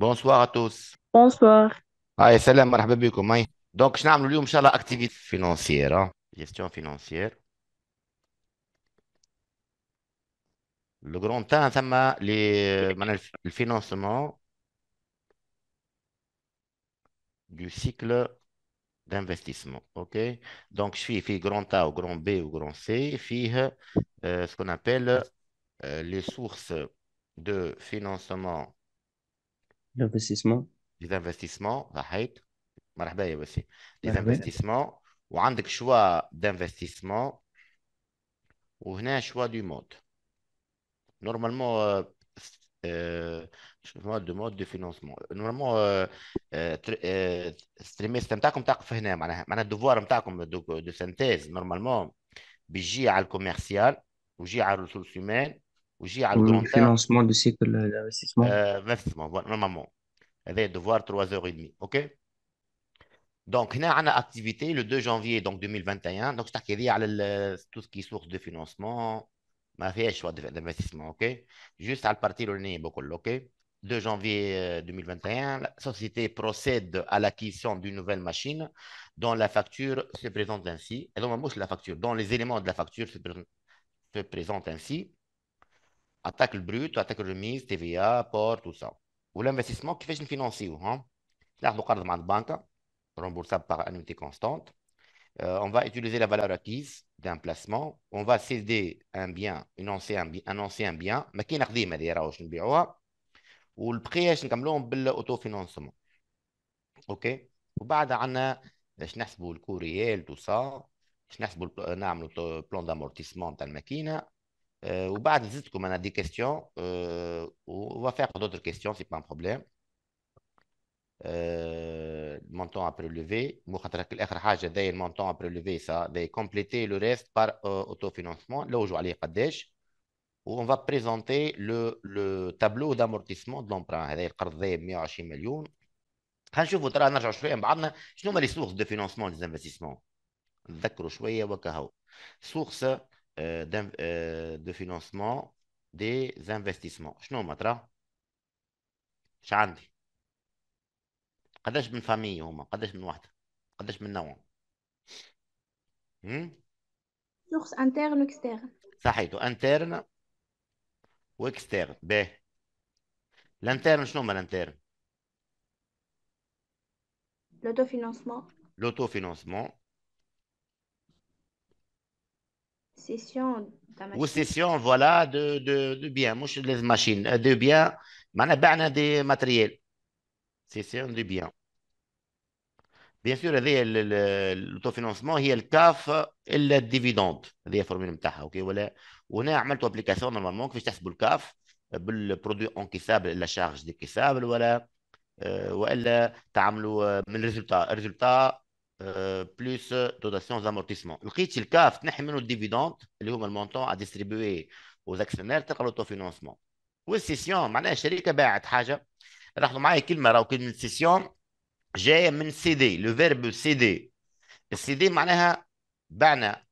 Bonsoir à tous. Bonsoir. Assalamu ah, alaikum Donc, je vais vous financière. Hein. Gestion financière. Le grand A, euh, le financement du cycle d'investissement. Donc, je suis grand A ou grand B ou grand C. Euh, ce qu'on appelle euh, les sources de financement الانفستيسمون لي انفستيسمون صحيت مرحبا يا وسيم لي انفستيسمون وعندك شوا دانفستيسمون وهنا شوا دو مود نورمالمون شوا دو مود دو فينونسمون نورمالمون التريمستر نتاعكم تقف هنا معناها معناها الدفوار نتاعكم دو سانتيز نورمالمون بيجي على الكوميرسيال ويجي على الريسورس هيومان وجي le financement du cycle d'investissement سيكل euh, normalement. Elle نورمالمون devoir 3 h 30 donc دونك هنا عندنا activité le 2 janvier donc 2021 دونك تحكي لي على تو سكي سورس دو فينونسمون ما فيهاش à اوكي جوست على البارتي الاولانيه beaucoup اوكي 2 janvier 2021, euh, la société procède à l'acquisition d'une nouvelle machine dont la facture se présente ainsi. Et donc, la facture, dont les éléments de la facture se, présentent ainsi attaque le brut, attaque remise, TVA, port, tout ça. Ou l'investissement qui fait une financière. Hein? Là, on regarde banque, remboursable par annuité constante. Euh, on va utiliser la valeur acquise d'un placement. On va céder un bien, une un ancien bien. Mais qui est un ancien pas. Ou le prix, comme l'on peut l'autofinancement. OK Ou bien, on a je n'ai pas le courriel, tout ça. Je n'ai euh, le plan d'amortissement de la machine. Euh, ou comme on a des questions, euh, on va faire d'autres questions, ce n'est pas un problème. Euh, montant à prélever. Le montant à prélever, ça va compléter le reste par autofinancement. Là où je vais aller, Padesh, où on va présenter le, tableau d'amortissement de l'emprunt. Je vous vais donner les sources de financement des investissements. D'accord, je vais Sources. دو فينونسمون دي زانفستيسمون شنو هما ترى اش عندي قداش من فامي هما قداش من وحده قداش من نوع هم؟ سورس انترن اكسترن صحيتو انترن واكسترن باهي الانترن شنو هما الانترن لوتو فينونسمون لوتو فينونسمون Session de machine. Session, voilà, de, de, de bien. Moi, je les machines. Euh, de bien. mais ben, on a des matériels. Session de bien. Bien sûr, l'autofinancement, il y a le CAF et le dividende. C'est la formule de OK, voilà. On a fait une application normalement qui fait que le CAF, euh, le produit encaissable, la charge décaissable, voilà. Euh, ou tu as le résultat. Le résultat, بلس دوداسيون زامورتيسمون لقيت الكاف تنحي منه الديفيدوند اللي هما المونتون ا ديستريبيوي وزاكسيونير تلقى لوتو فينونسمون والسيسيون معناها الشركه باعت حاجه لاحظوا معايا كلمه راهو كلمه سيسيون جايه من سي دي لو فيرب سي دي السي دي معناها بعنا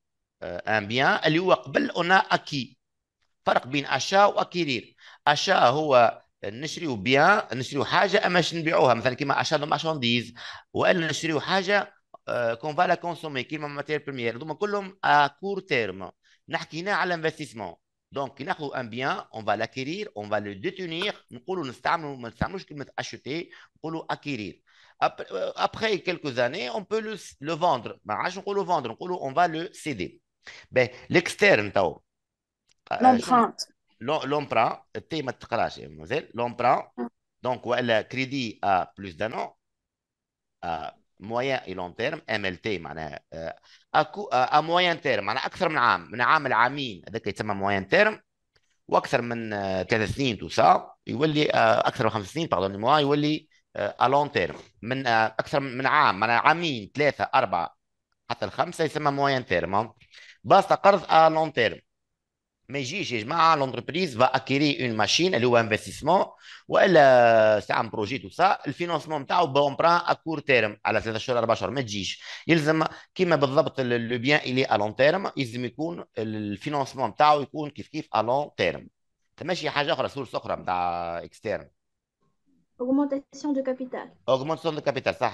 ان بيان اللي هو قبل اون اكي فرق بين اشا واكيرير اشا هو نشريو بيان نشريو حاجه اما نبيعوها مثلا كيما اشا دو مارشانديز والا نشريو حاجه qu'on va la consommer, qui est ma matière première. Donc, à court terme, nous à l'investissement. Donc, nous un bien, on va l'acquérir, on va le détenir. Nous allons le acheter, nous allons acquérir. Euh، après, quelques années, on peut le, le vendre. On va le vendre, on va le céder. Ben, L'externe, tu L'emprunt. L'emprunt, mademoiselle. L'emprunt, donc, elle crédit à plus d'un an. À مويان اي لون تيرم ام ال تي معناها آه، اكو ا مويان تيرم معناها اكثر من عام من عام لعامين هذاك يتسمى مويان تيرم واكثر من آه، ثلاث سنين تو سا يولي آه، اكثر من خمس سنين باردون موا يولي الون تيرم من اكثر من عام معناها عامين ثلاثه اربعه حتى الخمسه يسمى مويان تيرم باسطه قرض الون تيرم Mais dis ma l'entreprise va acquérir une machine, elle ou investissement, ou elle euh, un projet tout ça, le financement t'as au bon à court terme. Alors c'est ça le Mais dis, il zema ma le bien il est à long terme, ils z'mikoun euh, le financement t'as ou y koun kif kif à long terme. Mais j'ai quelque chose à voir avec ça, de externe. Augmentation de capital. Augmentation de capital, ça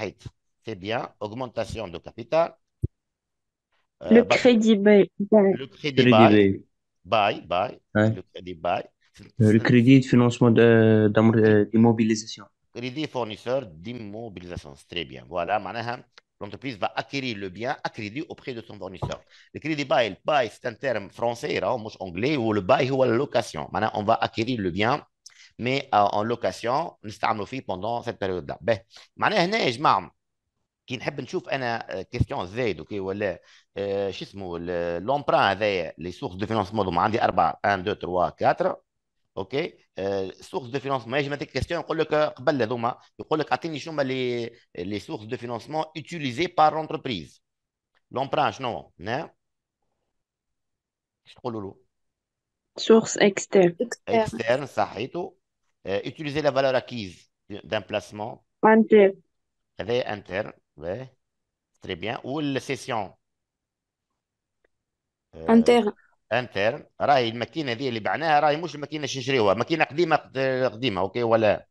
c'est bien, augmentation de capital. Euh, bah, le crédit bail. Buy, buy. le crédit bail. Euh, le crédit de financement euh, d'immobilisation. Crédit fournisseur d'immobilisation, c'est très bien. Voilà, l'entreprise va acquérir le bien à crédit auprès de son fournisseur. Le crédit bail, bail, c'est un terme français, anglais, ou le bail ou la location. Maintenant, on va acquérir le bien, mais euh, en location, pendant cette période-là. Ben, معناها هنا يا جماعه كي نحب نشوف انا كيستيون زايد اوكي L'emprunt avec les sources de financement 4. 1, 2, 3, 4. OK. Sources de financement, je mets une question, je crois que les sources de financement utilisées par l'entreprise. L'emprunt, non ne Sources externes. Externes, ça arrête. Utiliser la valeur acquise d'un placement. Interne. interne, Très bien. Ou les sessions. انترن آه، انترن راهي الماكينه هذه اللي بعناها راهي مش الماكينه اللي نشريوها ماكينه قديمه قديمه اوكي ولا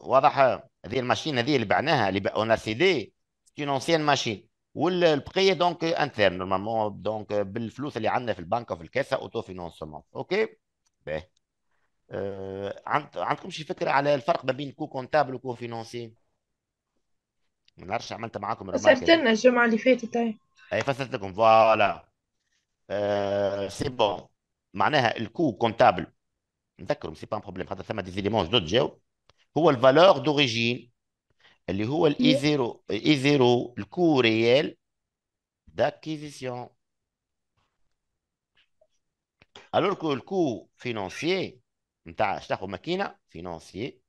واضح هذه الماشين هذه اللي بعناها اللي اون سي دي سي اونسيان ماشين والبقيه دونك انترن نورمالمون دونك بالفلوس اللي عندنا في البنك وفي الكاسه اوتو فينونسمون اوكي باهي أه عند... عندكم شي فكره على الفرق ما بين كو كونتابل وكو فينونسي ما نعرفش عملت معاكم فسرت لنا الجمعه اللي فاتت اي فسرت لكم فوالا سي euh, بون معناها الكو كونتابل نذكروا سي با بروبليم خاطر ثما دي زيليمون جدد جاو هو الفالور دوريجين اللي هو الاي زيرو اي زيرو الكو ريال داكيزيسيون الور كو الكو فينونسيي نتاع تاخذ ماكينه فينونسيي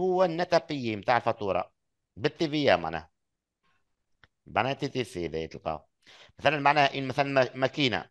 هو النتا بيي نتاع الفاتوره بالتي في معناها معناها تي تي سي تلقاو مثلا معناها ان مثلا ماكينه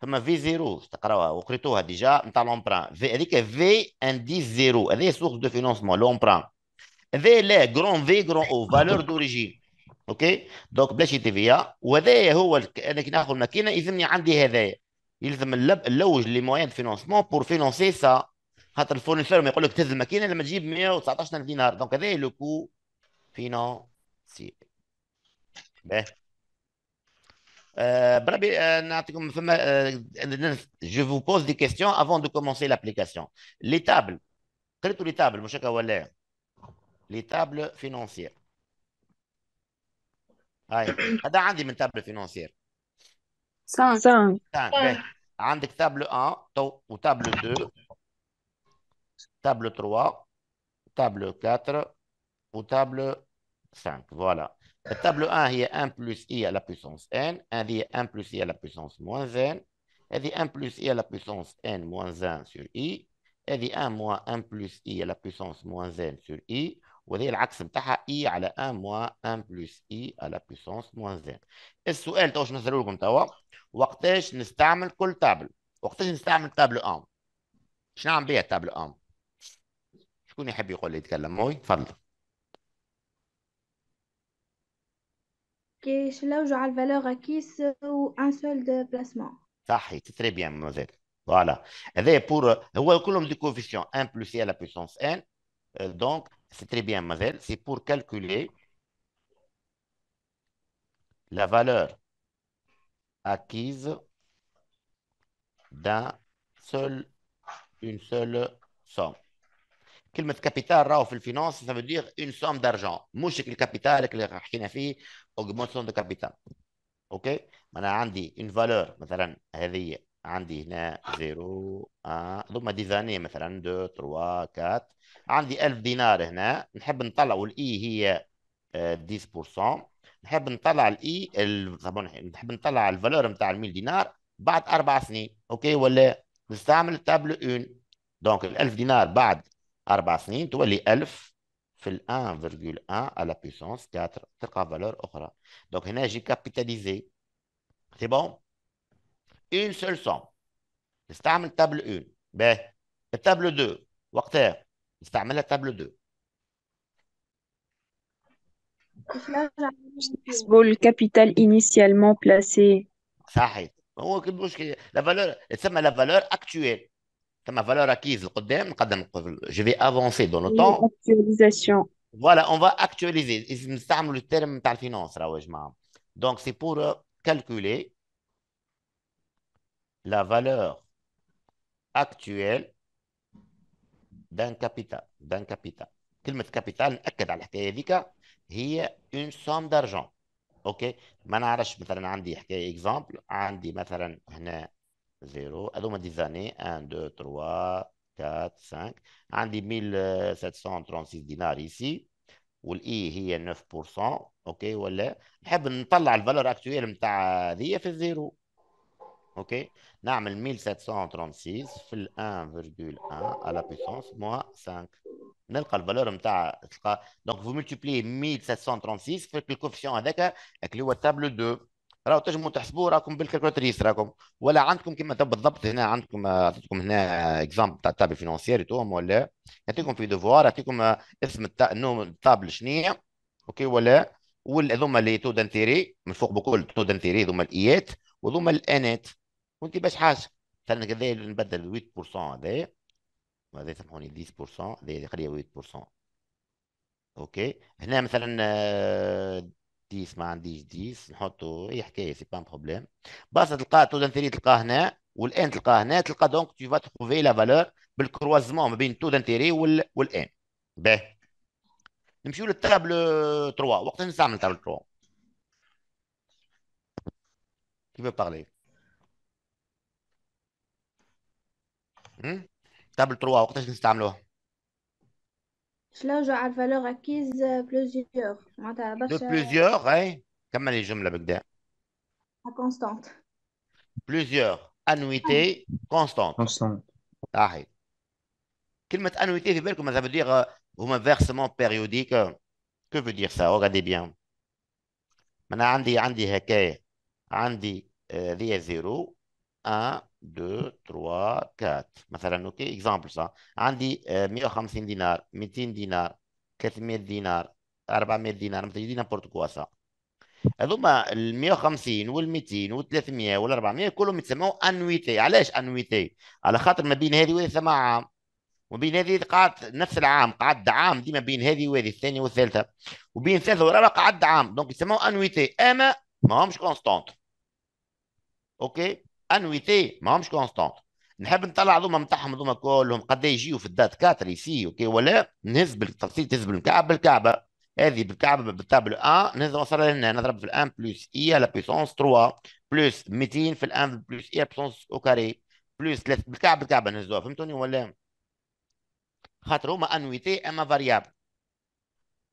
فما في زيرو تقراوها وقريتوها ديجا نتاع لومبران في هذيك في انديس زيرو هذه سورس دو فينونسمون لومبران هذا لا كرون في كرون او فالور دوريجين اوكي دونك بلاش فيا وهذا هو انا كي ناخذ ماكينه يلزمني عندي هذايا يلزم اللوج لي موان فينونسمون بور فينونسي سا خاطر الفورنيسور ما يقول لك تهز الماكينه لما تجيب 119 دينار دونك هذا لو كو فينونسي باهي Euh, euh, euh, je vous pose des questions avant de commencer l'application. Les tables, les tables, les tables financières. هذا عندي من تابل table 5 عندك table 1 table 2 table 3 table 4 ou table 5 Voilà table 1, est y 1 plus i à la puissance n, un 1 plus i à la puissance moins n, 1 plus i à la puissance n moins 1 sur i, dit 1 moins 1 plus i à la puissance moins n sur i, ou elle de i à 1 moins 1 plus i à la puissance moins n. Et ce que je c'est je ne table. Je Je que je je ne je ne je que cela à la valeur acquise ou un seul placement. Ah, c'est très bien, mademoiselle. Voilà. C'est eh pour la euh, colonne de coefficient 1 plus c à la puissance n, euh, donc, c'est très bien, mademoiselle. c'est pour calculer la valeur acquise d'un d'une seule somme. Quel mètre capital, la Finance, ça veut dire une somme d'argent. Mouche avec le capital, que le rachin augmentation de كابيتال اوكي انا عندي ان فالور مثلا هذه عندي هنا 0 1 ثم دي زاني مثلا 2 3 4 عندي 1000 دينار هنا نحب نطلع والاي e هي 10% آه، نحب نطلع الاي e نحب نطلع الفالور نتاع ال 1000 دينار بعد اربع سنين اوكي ولا نستعمل تابلو اون دونك ال 1000 دينار بعد اربع سنين تولي 1000 1,1 à la puissance 4, c'est la valeur. Donc, j'ai capitalisé. C'est bon? Une seule somme. Je vais vous donner la table 1. la Table 2. Je vais vous la table 2. Je vais vous donner la table 2. Le capital initialement placé. Ça va. La valeur actuelle ma valeur acquise, je vais avancer dans le temps. Actualisation. Voilà, on va actualiser. le terme de finance, Donc, c'est pour euh, calculer la valeur actuelle d'un capital. D'un capital. كلمة كابيتال نأكد على الحكاية هذيك هي اون سوم دارجون اوكي ما نعرفش مثلا عندي حكاية اكزامبل عندي مثلا هنا 0. Donc, des années. 1, 2, 3, 4, 5. On dit 1736 dinars ici. Ou l'I, est 9%. OK, voilà. On a la valeur actuelle 0. OK. On a 1736 1,1 à la puissance moins 5. Donc vous multipliez 1736. دونك فو coefficient 1736 un الكوفيسيون هذاك اللي table 2 راهو تنجموا تحسبوا راكم بالكالكولاتريس راكم ولا عندكم كما بالضبط هنا عندكم آه، اعطيتكم هنا اكزامبل تاع التابل فينونسيير توم ولا يعطيكم في دوفوار يعطيكم آه، اسم نو التابل شنيع اوكي ولا والذوما اللي تو دانتيري من فوق بكل تو دانتيري هذوما الايات وهذوما الانات وانت باش حاجه مثلا كذا نبدل 8% هذا هذا سامحوني 10% هذا قريه 8% اوكي هنا مثلا آه، ديس ما عنديش ديس نحطوا اي حكايه سي با بروبليم باس تلقاه تو ثري تلقاه هنا والان تلقاه هنا تلقى دونك تو تروفي لا فالور بالكروازمون ما بين تو دانتيري وال... والان باهي نمشيو للتابل 3 وقت نستعمل التابل 3 كيف بارلي تابل 3 hmm؟ وقتاش نستعملوه valeur acquise euh, plusieurs. De plusieurs, hein? Comment les jumelles avec constante. Plusieurs. Annuité constante. Constante. hein كلمة annuité, في بالكم, ça veut dire euh, هما versement périodique. Euh. que veut dire ça? Regardez bien. Maintenant, عندي عندي هكايا عندي هذه 0 1 2 3 4 مثلا اوكي اكزامبل صح عندي 150 دينار 200 دينار 300 دينار 400 دينار مثلا دي نابورت كوا صح هذوما ال 150 وال 200 وال 300 وال 400 كلهم يتسموا انويتي علاش انويتي على خاطر ما بين هذه وهذه ثم عام وبين هذه قعدت نفس العام قعد عام ديما بين هذه وهذه الثانيه والثالثه وبين الثالثه والرابعه قعد عام دونك يتسموا انويتي اما ماهمش كونستونت اوكي انويتي ماهمش كونستانت نحب نطلع ذوما نتاعهم ذوما كلهم قد إيه يجيو في الدات 4 يسي اوكي ولا نهز بالتفصيل تهز بالكعب بالكعبه هذه بالكعبه بالتابلو 1 نهز وصل لهنا نضرب في الان بلس اي على بيسونس 3 بلس 200 في الان بلس اي بيسونس او كاري بلس 3 بالكعب بالكعبه نهزوها فهمتوني ولا خاطر هما انويتي اما فاريابل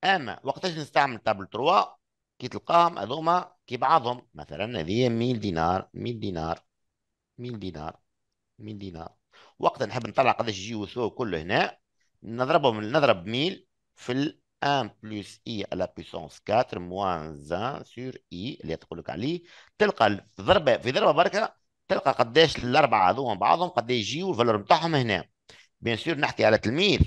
اما وقتاش نستعمل تابل 3 كي تلقاهم هذوما كي بعضهم مثلا هذه 100 دينار 100 دينار 100 دينار 100 دينار وقت نحب نطلع قداش يجيو ثو كله هنا نضربهم نضرب ميل في ال 1 بلس اي على بيسونس 4 موان 1 سور اي اللي تقول لك عليه تلقى في ضربه في ضربه بركه تلقى قداش الاربعه هذوما بعضهم قداش يجيو الفالور نتاعهم هنا بيان سور نحكي على تلميذ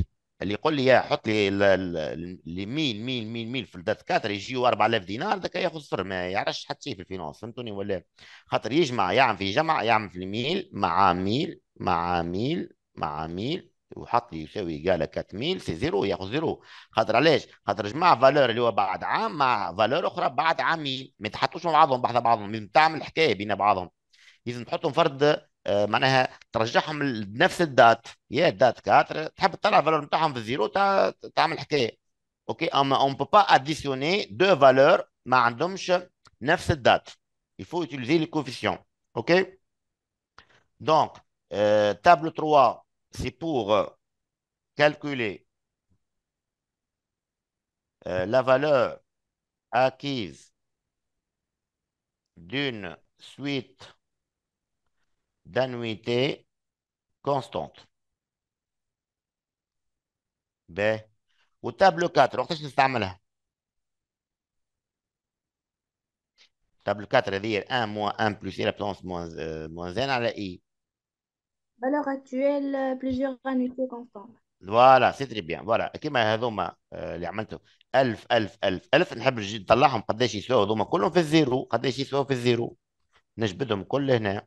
اللي يقول لي يا حط لي اللي مين مين مين مين في الدكاتره يجيو 4000 دينار ذاك ياخذ صفر ما يعرفش حتى شيء في الفينونس فهمتوني ولا خاطر يجمع يعمل في جمع يعمل في الميل مع ميل مع ميل مع ميل وحط لي يساوي قال 4000 سي زيرو ياخذ زيرو خاطر علاش؟ خاطر جمع فالور اللي هو بعد عام مع فالور اخرى بعد عامين ما يتحطوش مع بعضهم بعض بعضهم تعمل حكايه بين بعضهم لازم تحطهم فرد On ne peut pas additionner deux valeurs 900 dates. Il faut utiliser les coefficients. Donc, table 3, c'est pour calculer la valeur acquise d'une suite. d'annuité constante باهي والتابلو 4 وقتاش نستعملها تابلو 4 هذه 1 موان 1 بلوس اي لابلونس موان موان زين على اي valeur actuelle euh, plusieurs annuités constantes فوالا سي تري بيان فوالا كيما هذوما اللي عملتهم 1000 1000 1000 1000 نحب نجي نطلعهم قداش يسواو هذوما كلهم في الزيرو قداش يسواو في الزيرو نجبدهم كل هنا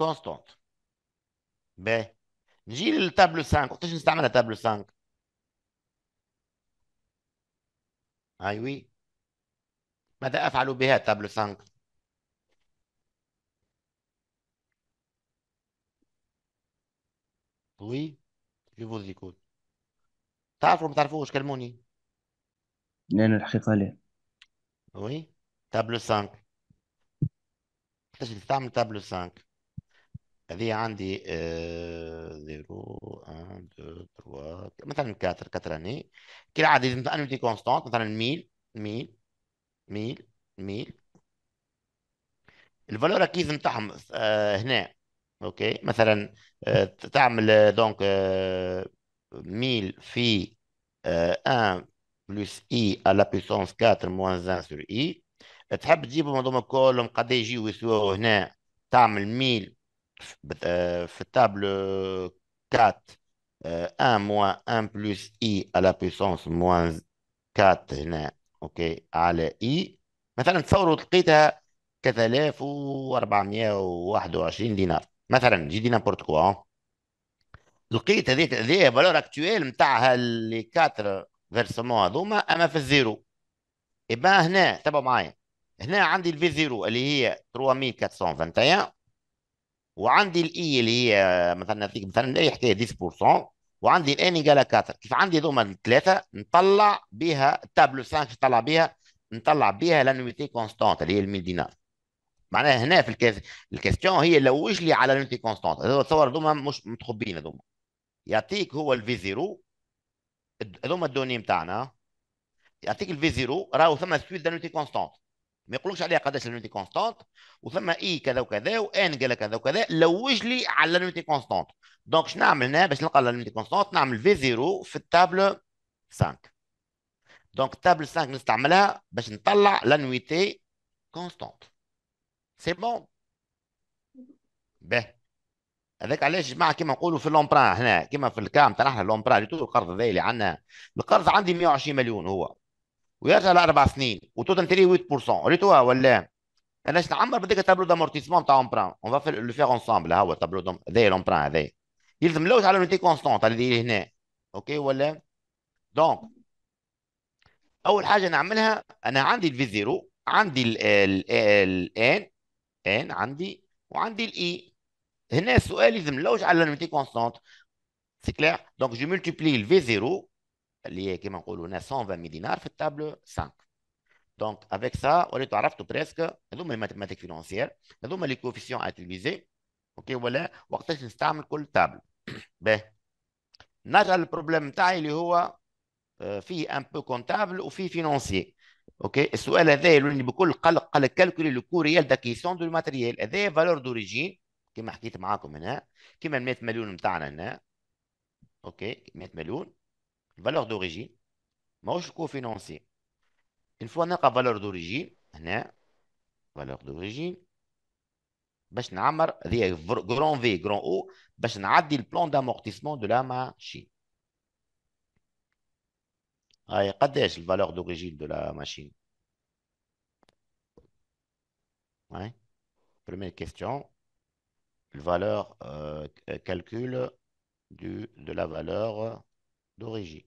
كونستانت باهي نجي للتابلو 5 وقتاش نستعملها تابلو 5 اي وي ماذا افعل بها تابلو 5 وي جو فوز ايكوت تعرفوا ما تعرفوش كلموني لأن الحقيقة لا وي تابلو 5 كيفاش تستعمل تابلو 5 هذه عندي آه، زيرو ان دو تروا مثلا كاتر كاتراني كالعادة لازم تأني دي كونستانت مثلا ميل ميل ميل ميل الفالور اكيد نتاعهم آه، هنا اوكي مثلا آه، تعمل دونك ميل في 1 بلس اي على بيسونس 4 موان 1 سور اي تحب تجيبهم هذوما كلهم قد يجيو يسواو هنا تعمل ميل في التابل 4 1 موان 1 بلس اي على بيسونس موان 4 هنا اوكي على اي مثلا تصوروا لقيتها 3421 دينار مثلا جي دينا نابورت لقيت هذيك هذيا فالور اكتويل نتاعها لي 4 فيرسمون هذوما اما في الزيرو يبقى هنا تبعوا معايا هنا عندي الفي زيرو اللي هي 3421 وعندي الاي e اللي هي مثلا نعطيك مثلا اي حكايه 10% وعندي الان يقال 4 كيف عندي هذوما الثلاثه نطلع بها التابلو 5 نطلع بها نطلع بها لانويتي كونستانت اللي هي الميدينا معناها هنا في الكاس الكاستيون هي لوج لي على لونتي كونستانت تصور هذوما مش متخبين هذوما يعطيك هو الفي زيرو هذوما الدوني نتاعنا يعطيك الفي زيرو راهو ثم سويت لونتي كونستانت ما يقولوش عليها قداش لونيتي كونستانت وثم اي كذا وكذا وان قال كذا وكذا لوج لي على لونيتي كونستانت دونك شنو نعمل هنا باش نلقى لونيتي كونستانت نعمل في زيرو في التابلو 5 دونك التابلو 5 نستعملها باش نطلع لانويتي كونستانت سي بون باه هذاك علاش جماعه كيما نقولوا في لومبران هنا كيما في الكام تاعنا احنا لومبران تو القرض هذا اللي عندنا القرض عندي 120 مليون هو ويرجع لاربع سنين وتوتال 3 8% قريتوها ولا؟ علاش نعمر بديك التابلو دامورتيسمون تاع امبران اون فا لو فيغ اونسامبل ها هو التابلو دي هذايا الامبران هذايا يلزم لوج على لونيتي كونستونت اللي هنا اوكي ولا؟ دونك اول حاجه نعملها انا عندي الفي زيرو عندي ال ان ان عندي وعندي الاي e. هنا السؤال يلزم لوج على لونيتي كونستونت سي كلير دونك جو ملتيبلي الفي زيرو اللي هي كيما نقولوا هنا 120 دينار في التابلو 5 دونك افيك سا وليتو عرفتوا بريسك هذوما الماتيماتيك فينونسيير هذوما لي كوفيسيون اتيليزي اوكي ولا وقتاش نستعمل كل تابلو باهي نرجع للبروبليم تاعي اللي هو آه، فيه ان بو كونتابل وفيه فينونسيير اوكي السؤال هذا يلوني بكل قلق قال كالكولي لو كو ريال داكيسيون دو ماتيريال هذا فالور دوريجين كيما حكيت معاكم هنا كيما 100 مليون نتاعنا هنا اوكي 100 مليون valeur d'origine, je co Une fois qu'on a la valeur d'origine, valeur d'origine, on grand V, grand O, le plan d'amortissement de la machine. Alors, quelle est valeur d'origine de la machine Première question. La valeur, euh, calcul calcul de la valeur d'origine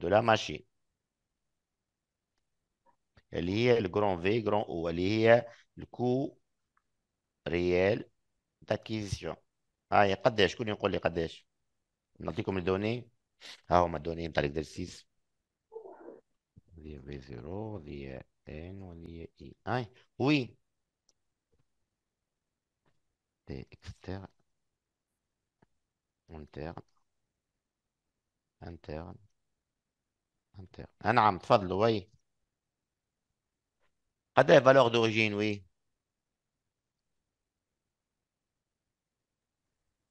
de la machine. Elle est le grand V, grand O. Elle est le coût réel d'acquisition. Ah, il y a Kadesh. ne connais qu'on dit Kadesh On a dit comme les données. Ah, on m'a donné un tel exercice. V0, v n V1, I. Oui. Un interne, interne. Oui, Un terme. Un oui. Un terme. Un terme. oui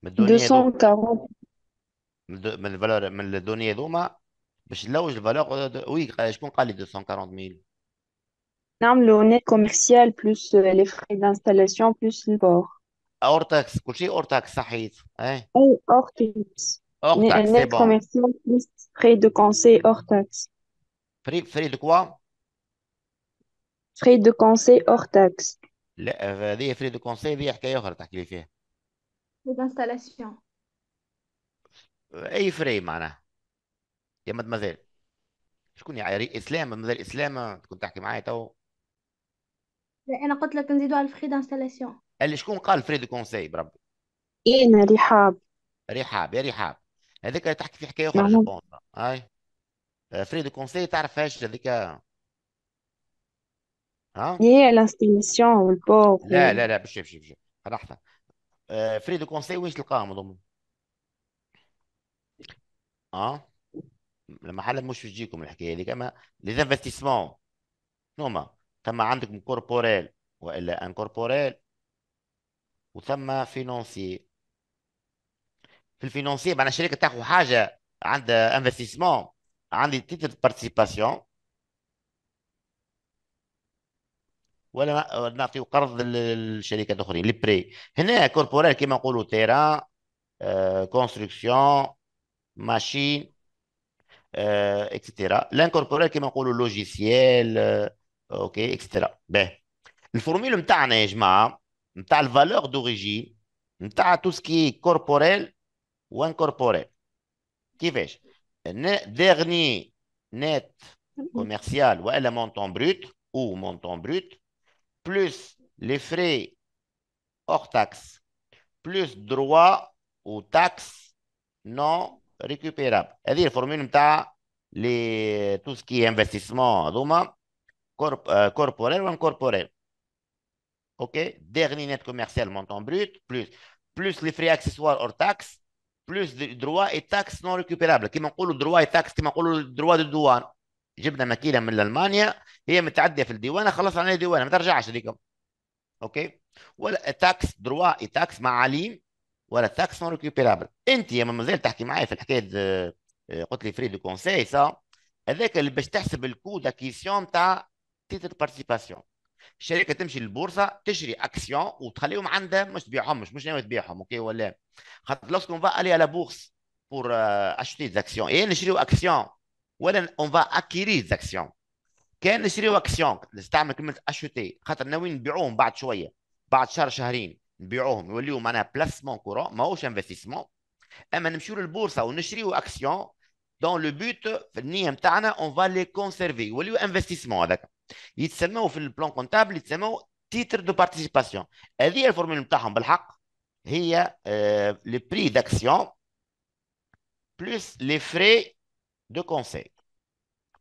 des euh, Un les Un terme. Un le Un je Un terme. Un terme. Un terme. Un terme. Un les le le اورتاك كلشي اورتاك صحيت اي اي اورتاكس اورتاكس سي بون commercial plus frais de conseil hors taxe فري فري دو كوا فري دو كونسي hors taxe لا هذه فري دو كونسي هذه حكايه اخرى تحكي لي فيها لي دانستالاسيون اي فري معناها يا مدمزيل شكون يعني اسلام مدمزيل اسلام كنت تحكي معايا تو انا قلت لك نزيدوا على الفري دانستالاسيون قال لي شكون قال فريد كونساي بربي إيه، انا رحاب رحاب يا رحاب هذاك تحكي في حكايه اخرى جو بونس اي فريد كونساي تعرف فاش هذيك ها هي إيه، لانستيميسيون والبوك لا لا لا باش باش باش راحت فريد كونساي وين تلقاهم هذوما اه المحل مش تجيكم الحكايه هذيك اما ليزانفستيسمون انفستيسمون هما ثم عندكم كوربوريل والا ان كوربوريل وثم فينونسي في الفينونسي معناها الشركه تاخذ حاجه عندها انفستيسمون عندي تيتر بارتيسيباسيون ولا نعطيو قرض للشركات الاخرين لي بري هنا كوربورال كيما نقولوا تيران كونستركسيون ماشين آه, اكسترا آه، لانكوربورال كيما نقولوا لوجيسيال اوكي اكسترا باه الفورميل نتاعنا يا جماعه نتاع tout la valeur est qui ou tout ce dernier net mhm. commercial ou le montant brut ou montant brut plus les frais hors taxe plus droits ou taxes non récupérables. C'est-à-dire la formule les tout ce qui est investissement euh, corporel ou incorporel. OK Dernier net commercial, montant brut, plus, plus les frais accessoires hors taxes, plus droits et taxes non récupérables. كيما نقولوا دروا et taxes كيما نقولوا دروا de douane. جبنا ماكينه من المانيا هي متعديه في الديوانه خلص عليها ديوانه ما ترجعش ليكم اوكي ولا تاكس دروا اي تاكس معاليم ولا تاكس نون ريكوبيرابل انت يا مازال تحكي معايا في الحكايه آه، قلت لي فري دو كونسي سا هذاك اللي باش تحسب الكو اكيسيون تاع تيتر بارتيسيباسيون الشركه تمشي للبورصه تشري اكسيون وتخليهم عندها مش تبيعهمش مش ناوي تبيعهم اوكي ولا خاطر لوسكون فا الي على بورس بور اشتي زاكسيون اي نشريو اكسيون ولا اون فا اكيري زاكسيون كان نشريو اكسيون نستعمل كلمه اشتي خاطر ناويين نبيعوهم بعد شويه بعد شهر شهرين نبيعوهم يوليو معناها بلاسمون كورون ماهوش انفستيسمون اما نمشيو للبورصه ونشريو اكسيون دون لو بوت في النيه نتاعنا اون فا لي كونسيرفي يوليو انفستيسمون هذاك يتسموا في البلان كونتابل يتسموا تيتر دو بارتيسيباسيون هذه الفورمول نتاعهم بالحق هي آه، لي بري داكسيون بلوس لي فري دو كونسي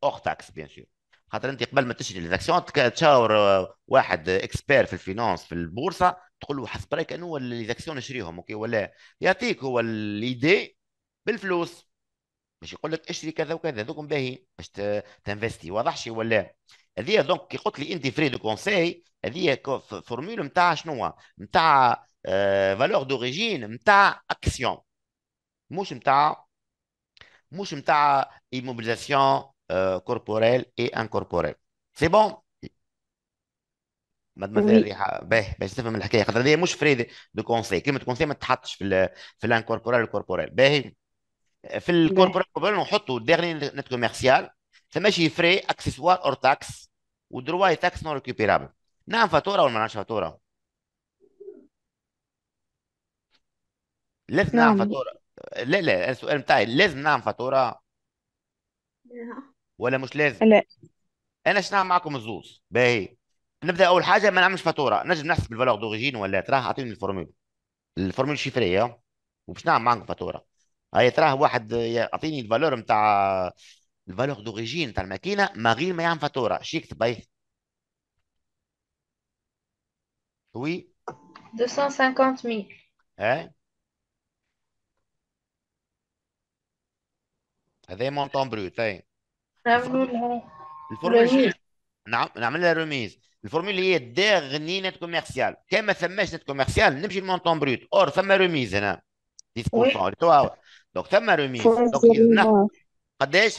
اور تاكس بيان سور خاطر انت قبل ما تشري ليزاكسيون تشاور آه، واحد اكسبير في الفينانس في البورصه تقول له حسب رايك انه زاكسيون نشريهم اوكي ولا يعطيك هو الايدي بالفلوس باش يقول لك اشري كذا وكذا ذوكم باهي باش تنفستي واضح شي ولا هذه دونك كي قلت لي انت فري دو كونساي هذه فورمول نتاع شنو نتاع فالور دوريجين نتاع اكسيون مش نتاع مش نتاع ايموبيليزاسيون كوربوريل اي انكوربوريل سي بون مادمازيل ريحه باهي باش تفهم الحكايه خاطر هذه مش فري دو كونساي كلمه كونساي ما تحطش في ال في الانكوربوريل الكوربوريل باهي في الكوربوريل نحطوا ديرني نت كوميرسيال فماشي فري اكسسوار اور تاكس ودرواي تاكس نو ريكوبيرابل نعم فاتوره ولا ما نعملش فاتوره لازم نعم فاتوره لا لا السؤال بتاعي لازم نعم فاتوره ولا مش لازم لا انا اش نعمل معكم الزوز باهي نبدا اول حاجه ما نعملش فاتوره نجم نحسب الفالور دوريجين ولا تراه اعطيني الفورمول الفورمول الشفريه اه. وباش نعمل معكم فاتوره هاي تراه واحد يعطيني الفالور نتاع الفالور دوريجين تاع الماكينه ما غير ما يعمل فاتوره شي يكتب اي وي 250000 اه هذا مونطون بروت اي نعم نعمل لها روميز الفورمول هي داغني نت كوميرسيال كان ما ثماش نت كوميرسيال نمشي لمونطون بروت اور ثما روميز هنا 10% دونك ثما روميز دونك قداش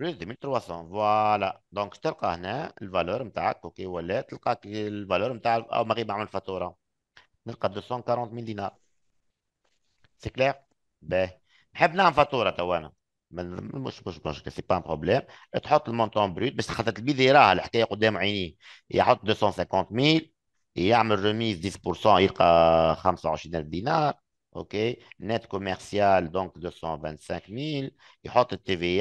بلوس 2300 فوالا دونك تلقى هنا الفالور نتاعك اوكي ولا تلقى الفالور نتاع او ما غير بعمل فاتوره نلقى ميل دينار سي كلير باهي نحب نعمل فاتوره تو انا مش مش مش سي با بروبليم تحط المونتون بروت باش خاطر البيدي راها الحكايه قدام عينيه يحط ميل يعمل رميز 10% يلقى 25000 دينار اوكي نت كوميرسيال دونك 225 ميل يحط التي في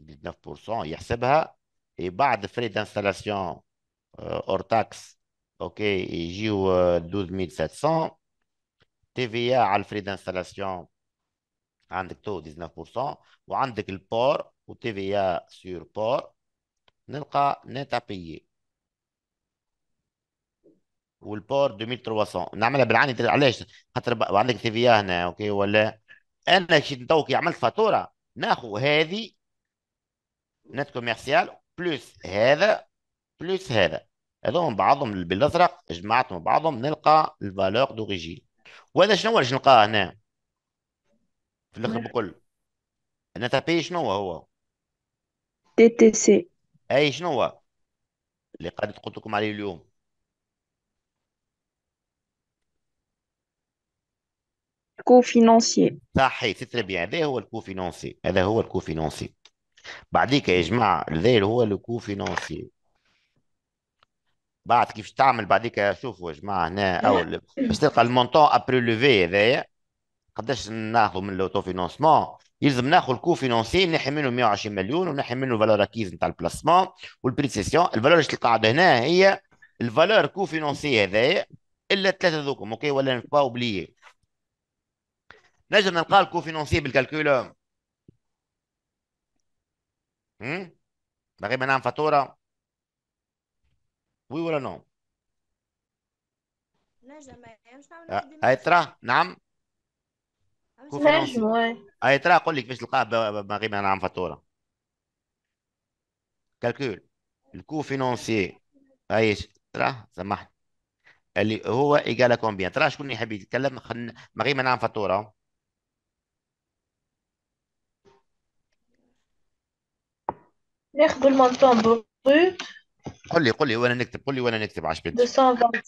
19% يحسبها اي بعد فري دانستالاسيون اور تاكس اوكي يجيو 12700 تي في على الفري دانستالاسيون عندك تو 19% وعندك البور وتي في سور بور نلقى نت ابيي والبور 2300 نعملها بالعاني علاش خاطر عندك تي في هنا اوكي ولا انا كي توك عملت فاتوره ناخذ هذه نت كوميرسيال بلس هذا بلس هذا هذوما بعضهم بالازرق جمعتهم بعضهم نلقى الفالور دوريجين وهذا شنو هو اللي نلقاه هنا في الاخر نعم. بكل انا بي شنو هو تي تي سي اي شنو هو اللي قد قلت لكم عليه اليوم كو فينونسي صحيح سي هذا هو الكو فينونسي هذا هو الكو فينونسي بعديك يا جماعة الذيل هو لو كو فينونسي بعد كيفاش تعمل بعديك شوفوا يا جماعة هنا أو باش تلقى المونتون لوفي هذايا قداش ناخذ من لوتو فينونسمون يلزم ناخذ الكو فينونسي نحي منه 120 مليون ونحي منه الفالور اكيز نتاع البلاسمون والبريسيسيون الفالور اللي قاعده هنا هي الفالور كو فينونسي هذايا الا الثلاثه ذوكم اوكي ولا با اوبليي نجم نلقى الكو فينونسي بالكالكولور Hm? Magari me n'ha een fatura? وي ولا نو؟ نجم اي ترى نعم نجم اي ترى قول لي كيفاش تلقاه باغي ما نعم فاتوره كالكول الكو فينونسي ايش ترى سمحت اللي هو ايجالا كومبيان ترى شكون اللي يحب يتكلم خن... ما غير ما نعم فاتوره ناخذ المونطون بروت قل لي قل لي وانا نكتب قل لي وانا نكتب بنتي 225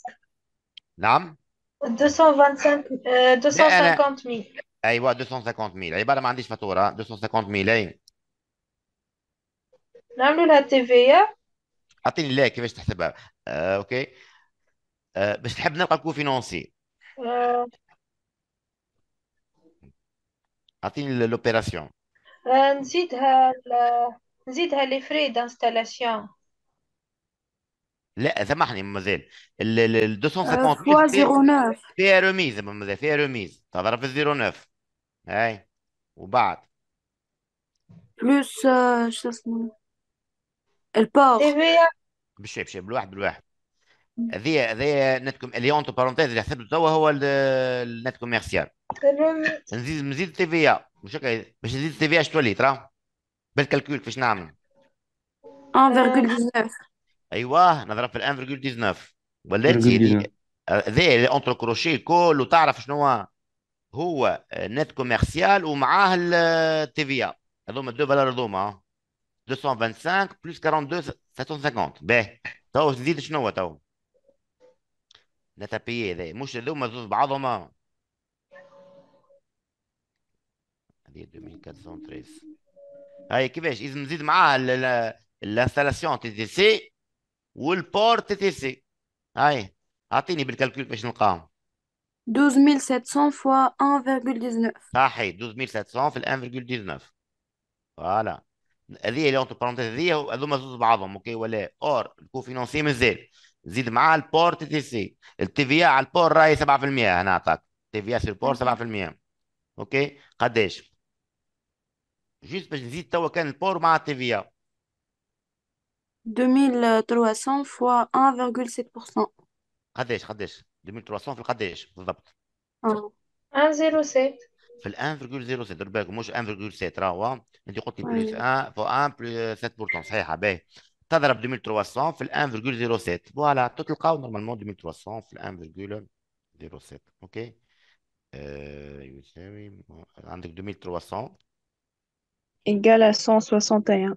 نعم 225 250 ايوا ايوه 250 ميل عباره ما عنديش فاتوره 250 ميل اي نعملوا لها تي في اعطيني لا كيفاش تحسبها آه، اوكي آه، باش تحب نلقى كو فينونسي آه. اعطيني أه نسيتها نزيدها لي فري دانستالاسيون لا سامحني مازال ال ال- ال 250 آه، فوا 0.9 فيها 09 فيها ريميز مازال فيها روميز تضرب في 09 هاي وبعد بلوس آه، شو اسمه البور إيه، بشي بشي بالواحد بالواحد هذه هذه نتكم اللي اونتو بارونتيز اللي حسبته توا هو النت كوميرسيال نزيد نزيد تي في مش هكا باش نزيد تي في اش تولي ترى بالكالكول كيفاش نعمل 1.19 ايوه نضرب في ال 1.19 ولاتي ذا اللي اونتر كروشي كله تعرف شنو هو نت كوميرسيال ومعاه التيفيا هذوما دو فالور هذوما 225 آه. بلس 42 750 باهي تو تزيد شنو تو نت بيي ذا مش هذوما زوز بعضهم هذه 2413 هاي كيفاش اذا نزيد معاها الانستالاسيون تي تي سي والبور تي تي سي هاي اعطيني بالكالكول باش نلقاهم 12700 فوا 1,19 صحيح 12700 في 1,19 فوالا هذه اللي اونتر هذوما زوز بعضهم اوكي ولا اور الكو فينونسي مازال زيد معاه البور تي تي سي التي في إيه على البور راهي 7% هنا عطاك تي في على البور 7% اوكي قداش Juste parce que je me suis dit que t'avais le port et que t'avais 2300 fois 1,7%. Qu'est-ce 2300 fois combien 1,07. 1,07. 1,07. c'est 1,7. 1 plus 7, c'est 1,7. C'est vrai. Tu as 2300 1,07. Voilà. Tu normalement 2300 fois 1,07. Ok euh, Tu 2300 égale à 161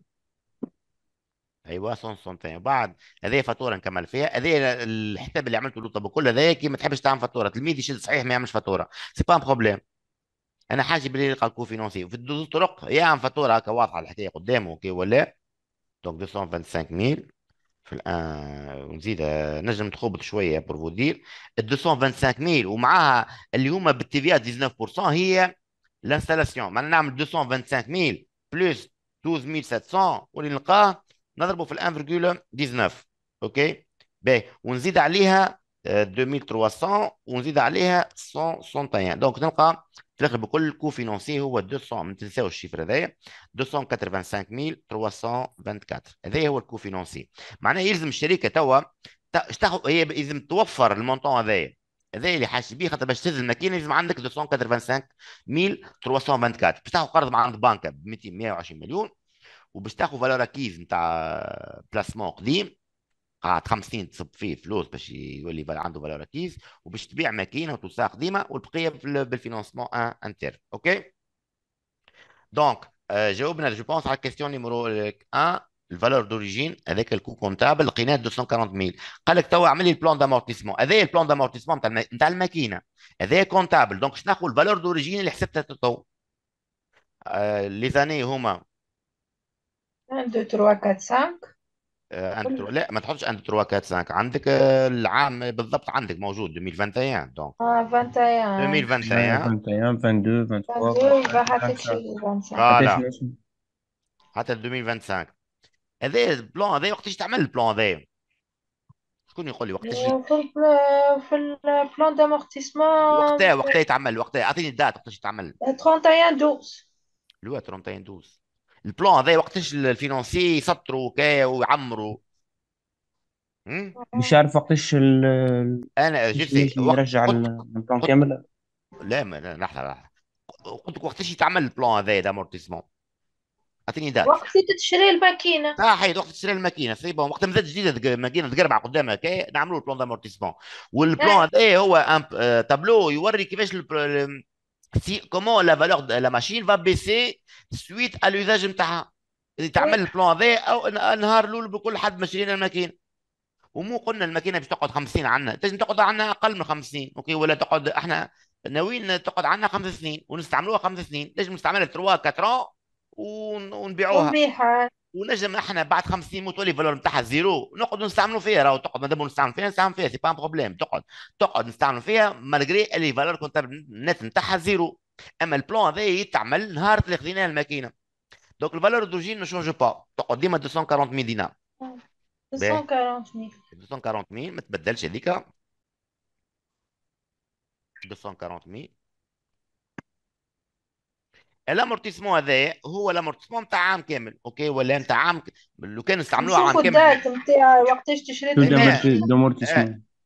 ايوه 161 بعد هذه فاتوره نكمل فيها هذه الحساب اللي عملته له طب كل هذا كي ما تحبش تعمل فاتوره تلميذ يشد صحيح ما يعملش فاتوره سي با بروبليم انا حاجه باللي يلقى الكو فينونسي في الدوز طرق يعمل فاتوره هكا واضحه الحكايه قدامه اوكي ولا دونك 225000 في الان آه، ونزيد آه، نجم تخبط شويه بور فو دير 225000 ومعاها هما بالتي في 19% هي لانستالاسيون معناها نعمل 225000 بلس 12700 واللي نلقاه نضربه في 1.19 اوكي باهي ونزيد عليها 2300 آه، ونزيد عليها 161 دونك نلقى في الاخر بكل الكو فينونسي هو 200 ما تنساوش الشيفر هذايا 285324 هذايا هو الكو فينونسي معناه يلزم الشركه توا هي يلزم توفر المونطون هذايا هذا اللي حاش بيه خاطر باش تهز الماكينه لازم عندك 285 ميل 324 باش تاخذ قرض مع عند بانكا ب 120 مليون وباش تاخذ فالور اكيز نتاع بلاسمون قديم قاعد 50 تصب فيه فلوس باش يولي عنده فالور اكيز وباش تبيع ماكينه وتوسع قديمه والبقيه بالفينونسمون انتر اوكي دونك آه، جاوبنا جو بونس على الكيستيون نيميرو 1 الفالور دوريجين هذاك الكو كونتابل لقيناه 240000 قال لك توا اعمل لي البلان دامورتيسمون هذا البلان دامورتيسمون نتاع نتاع الماكينه هذا كونتابل دونك شنو ناخذ الفالور دوريجين اللي حسبتها تو آه، لي زاني هما 1 2 3 4 5 لا ما تحطش 1 2 3 4 5 عندك آه، العام بالضبط عندك موجود 2021 دونك اه 21 2021 2021 22 23 24 25 حتى 2025 هذا البلان هذا وقتاش تعمل البلان هذا شكون يقول لي وقتاش آه، في البلان دامورتيسمون وقتها وقتها يتعمل وقتها اعطيني الدات وقتاش يتعمل 31 12 لو 31 12 البلان هذا وقتاش الفينونسي يسطروا كا ويعمروا مش عارف وقتاش انا جيت يرجع البلان كامل لا لا لحظه لحظه قلت لك وقتاش يتعمل البلان هذا دامورتيسمون عطيني دار وقت تشري الماكينه اه حيد وقت تشري الماكينه سي بون وقت مزاد جديده الماكينه تقربع قدامك نعملوا البلان دامورتيسمون والبلان آه. هذا هو آه، تابلو يوري كيفاش سي كومون لا فالور لا ماشين فا بيسي سويت على لوزاج نتاعها اللي تعمل البلان هذا او نهار الاول بكل حد ما شرينا الماكينه ومو قلنا الماكينه باش تقعد 50 عندنا تنجم تقعد عندنا اقل من 50 اوكي ولا تقعد احنا ناويين تقعد عندنا خمس سنين ونستعملوها خمس سنين نجم نستعملها 3 4 ونبيعوها ونجم احنا بعد خمس سنين موتوا لي فالور نتاعها زيرو نقعد نستعملوا فيها راهو تقعد مادام نستعملوا فيها نستعملوا فيها سي با بروبليم تقعد تقعد نستعملوا فيها مالغري اللي فالور نت نتاعها زيرو اما البلان هذا يتعمل نهار اللي خذيناها الماكينه دونك الفالور دوجين نو شونج با تقعد ديما 240 مي دينار 240 مي 240 مي ما تبدلش هذيك 240 مي الامورتيسمون هذايا هو الامورتيسمون نتاع عام كامل اوكي ولا نتاع عام لو كان استعملوه عام كامل الدات نتاع وقتاش تشريت هنا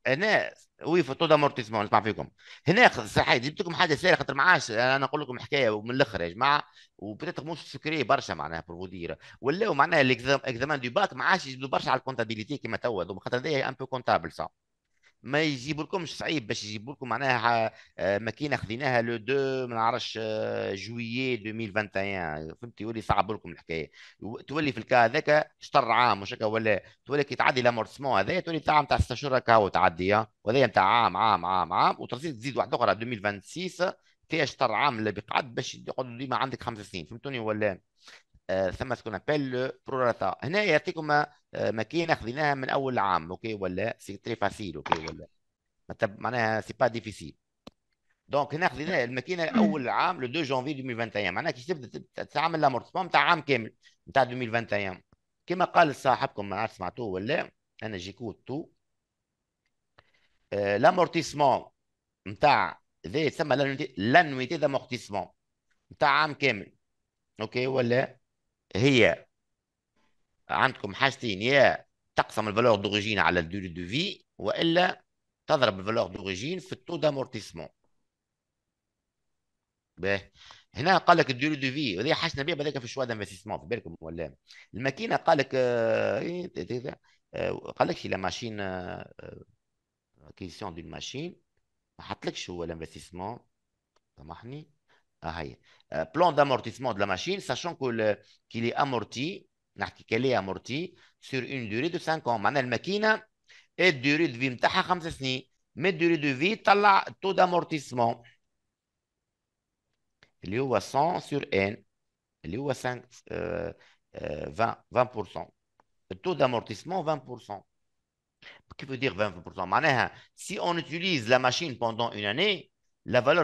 آه، هنا وي في دامورتيسمون نسمع فيكم هنا صحيح جبت لكم حاجه سهله خاطر معاش انا نقول لكم حكايه من الاخر يا جماعه وبدات مش سكري برشا معناها في دير ولاو معناها الاكزامان دو باك ما عادش يجبدوا برشا على الكونتابيليتي كما توا خاطر هذايا ان بو كونتابل صح ما يجيبوا لكمش صعيب باش يجيبوا لكم معناها آه، ماكينه خذيناها لو دو ما نعرفش آه، جويي 2021 فهمت يولي صعب لكم الحكايه تولي في الكا هذاك شطر عام مش هكا ولا تولي كي تعدي لامورتسمون هذا تولي تاع نتاع 6 شهور هكا وتعدي آه. وهذا نتاع عام عام عام عام وتزيد تزيد واحده اخرى 2026 فيها شطر عام اللي بيقعد باش يقعدوا ديما عندك خمس سنين فهمتوني ولا آه، ثم سكون لو بروراتا هنا يعطيكم آه، ماكينه خذيناها من اول عام اوكي ولا سي تري فاسيل اوكي ولا معناها سي با ديفيسيل دونك هنا خذينا الماكينه اول عام لو 2 جانفي 2021 معناها كي تبدا تعمل لامورتيسمون نتاع عام كامل نتاع 2021 كما قال صاحبكم ما عرفت سمعتوه ولا انا جيكوت تو آه، لامورتيسمون نتاع ذا يسمى لانويتي دامورتيسمون نتاع عام كامل اوكي ولا هي عندكم حاجتين يا تقسم الفالور دوريجين على الدوري دو في والا تضرب الفالور دوريجين في التو دامورتيسمون باه هنا قال لك الدوري دو في وهذه حاجتنا بها بذاك في الشوا انفستيسمون في بالكم ولا الماكينه قال لك آه، قال لك لا ماشين اكيزيسيون دون ماشين ما حطلكش هو الانفستيسمون سامحني Euh, plan d'amortissement de la machine, sachant qu'il est amorti, qu'elle est amortie sur une durée de 5 ans. machine machine durée de de نتاعها خمس durée de vie, دو le طلع d'amortissement. Il اللي هو 100 sur n اللي هو 5 20% 20%. Le taux d'amortissement 20%. Qu'est-ce Qui veut dire 20% hein, si on utilise la machine pendant une année, la valeur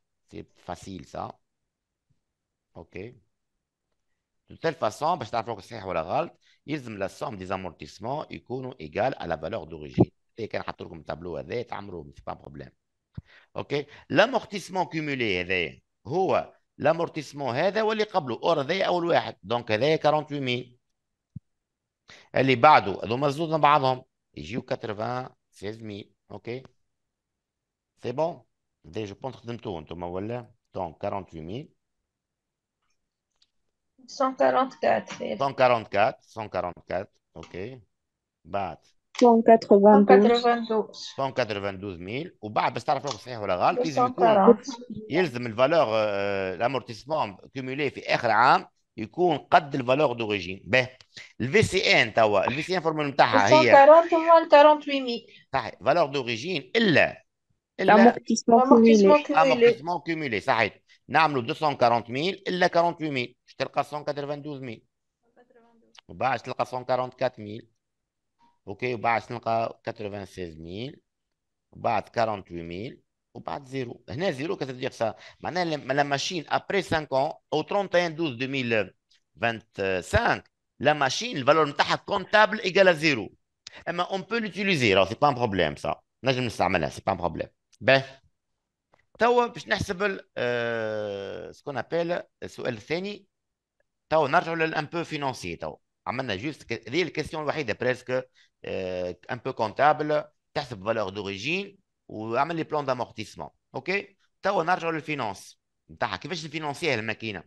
C'est facile, ça. OK. De telle façon, parce bah, que c'est ou fort il y a la somme des amortissements qui égale à la valeur d'origine. Et quand on a un tableau, c'est pas un problème. OK. L'amortissement cumulé, c'est l'amortissement, c'est ce qui est le Or, c'est le premier. Donc, c'est 48 000. اللي بعده هذو مزدود بعضهم يجيو 96 000 ok c'est bon دي جو بونس خدمتو انتم ولا دونك 48000 144 144 144 اوكي بعد 192 192 وبعد باش تعرف صحيح ولا غلط يلزم يلزم الفالور لامورتيسمون كومولي في اخر عام يكون قد الفالور دوريجين باهي الفي سي ان توا الفي سي ان فورمول نتاعها هي 140 هو 48000 صحيح فالور دوريجين الا L'amortissement cumulé. L'amortissement cumulé, Ça va On a fait 240 000, il y a 48 000. Je suis arrivé 192 000. Je suis arrivé à 144 000. Je suis arrivé à 96 000. Je suis à 48 000. Ou suis arrivé à zéro. qu'est-ce que ça veut dire La machine, après 5 ans, au 31-12-2025, la machine, le valeur comptable est égale à zéro. On peut l'utiliser, alors ce n'est pas un problème. On peut l'utiliser, ce n'est pas un problème. باه توا باش نحسب آه، سكون ابيل السؤال الثاني توا نرجعوا للان بو فينونسي توا عملنا جوست هذه الكيستيون الوحيده بريسك ان بو كونتابل تحسب فالور دوريجين وعمل لي بلان دامورتيسمون اوكي توا نرجعوا للفينونس نتاعها كيفاش نفينونسيها الماكينه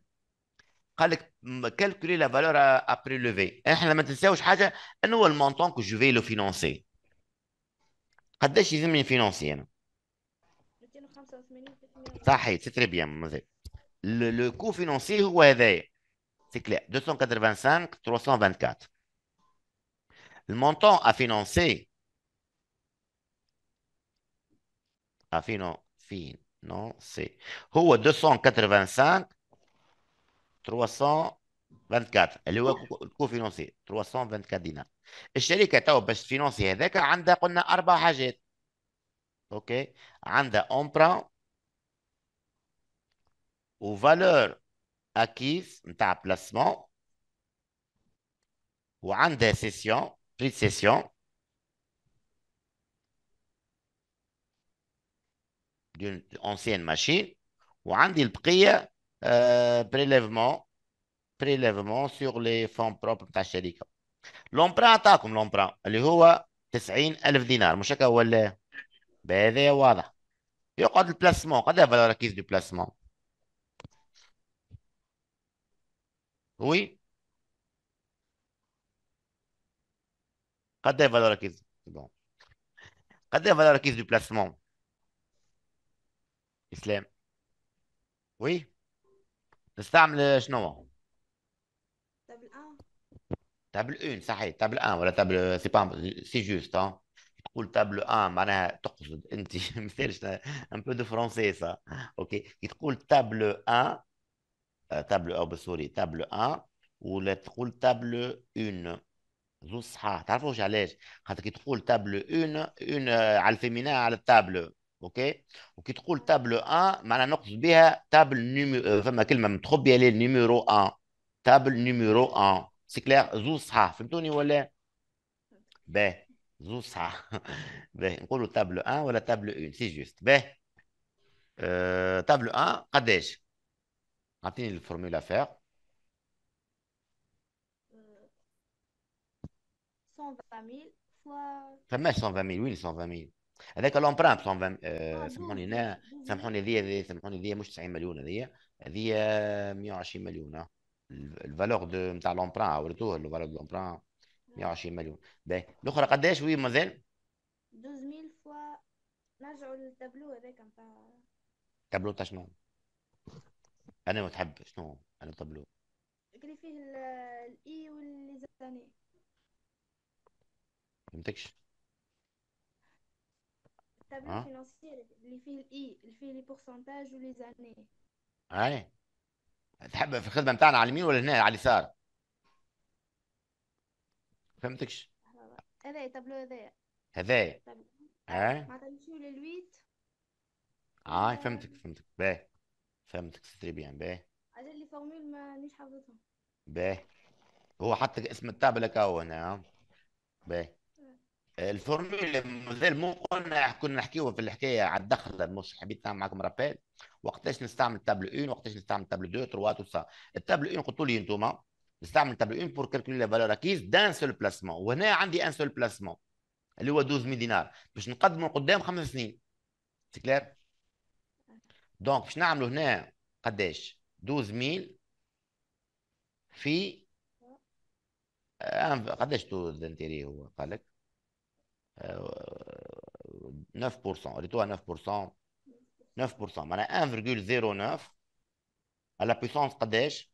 قال لك كالكولي لا فالور ابري لوفي احنا ما تنساوش حاجه انه هو المونطون كو جو في لو فينونسي قداش يلزمني نفينونسي انا C'est très bien. Le coût financier, c'est clair, 285, 324. Le montant à financer, c'est 285, 324. Le coût financier, 324 dinars. Et que tu as financé, c'est qu'on On prend ou valeur acquise en ta placement ou en des prix de session d'une ancienne machine ou un des prix de euh, prélèvement, prélèvement sur les fonds propres de ta chérie. L'emprunt, ta comme l'emprunt, le est 90000 دينار مش هكا ولا بهذا واضح يقعد البلاسمون قد valeur acquise du placement Oui. Quelle est valeur acquise Bon. Quand est valeur acquise du placement Oui. وي نستعمل شنو تابل 1 تابل 1 صحيح تابل 1 ولا تابل سي با سي جوست تقول تابل 1 معناها تقصد انت مثال ان بو دو فرونسي سا اوكي كي تقول تابل 1 euh, table 1, ou la table 1. ou 1, table 1, table une table 1, table 1, table 1, table 1, table 1, table 1, table 1, table 1, table 1, table numéro table 1, table 1, table numéro table 1, table 1, table 1, table table 1, c'est table 1, table 1, ben, table 1, table table euh, euh, ah, une formule à faire. 120 000 fois. 120 000, oui, 120 000. Avec l'emprunt, 120 000. millions, 120 euh, millions. Hein. valeur de l'emprunt, valeur 120 millions. 12 ben, 000 fois, le tableau avec un tableau. انا ما تحب شنو انا طبلو اللي فيه الاي واللي زاني فهمتكش التابلو ها فينانسيير اللي فيه الاي اللي فيه لي بورسنتاج ولي زاني تحب في الخدمه نتاعنا على اليمين ولا هنا على اليسار فهمتكش هذا التابلو هذا هذايا طب معناتها نمشيو للويت هاي فهمتك فهمتك باهي فاهم تكسر يعني، بيان باهي عشان لي فورمول مانيش حافظها باهي هو حتى اسم الطابله كاو هنا باهي الفورمول مازال مو قلنا كنا نحكيو في الحكايه على الدخل مش حبيت نعمل معكم رابيل وقتاش نستعمل تابلو 1 وقتاش نستعمل تابلو 2 3 تو سا التابلو 1 قلتوا لي انتوما نستعمل تابلو 1 بور كالكولي لا فالور اكيز دان سول بلاسمون وهنا عندي ان سول بلاسمون اللي هو 12 دينار باش نقدمه قدام خمس سنين سي كلير دونك باش نعملوا هنا قداش دوز ميل في آه، قداش تو دانتيري هو قال لك 9% آه، بورسون 9% 9% معناها 1.09 على بويسونس قداش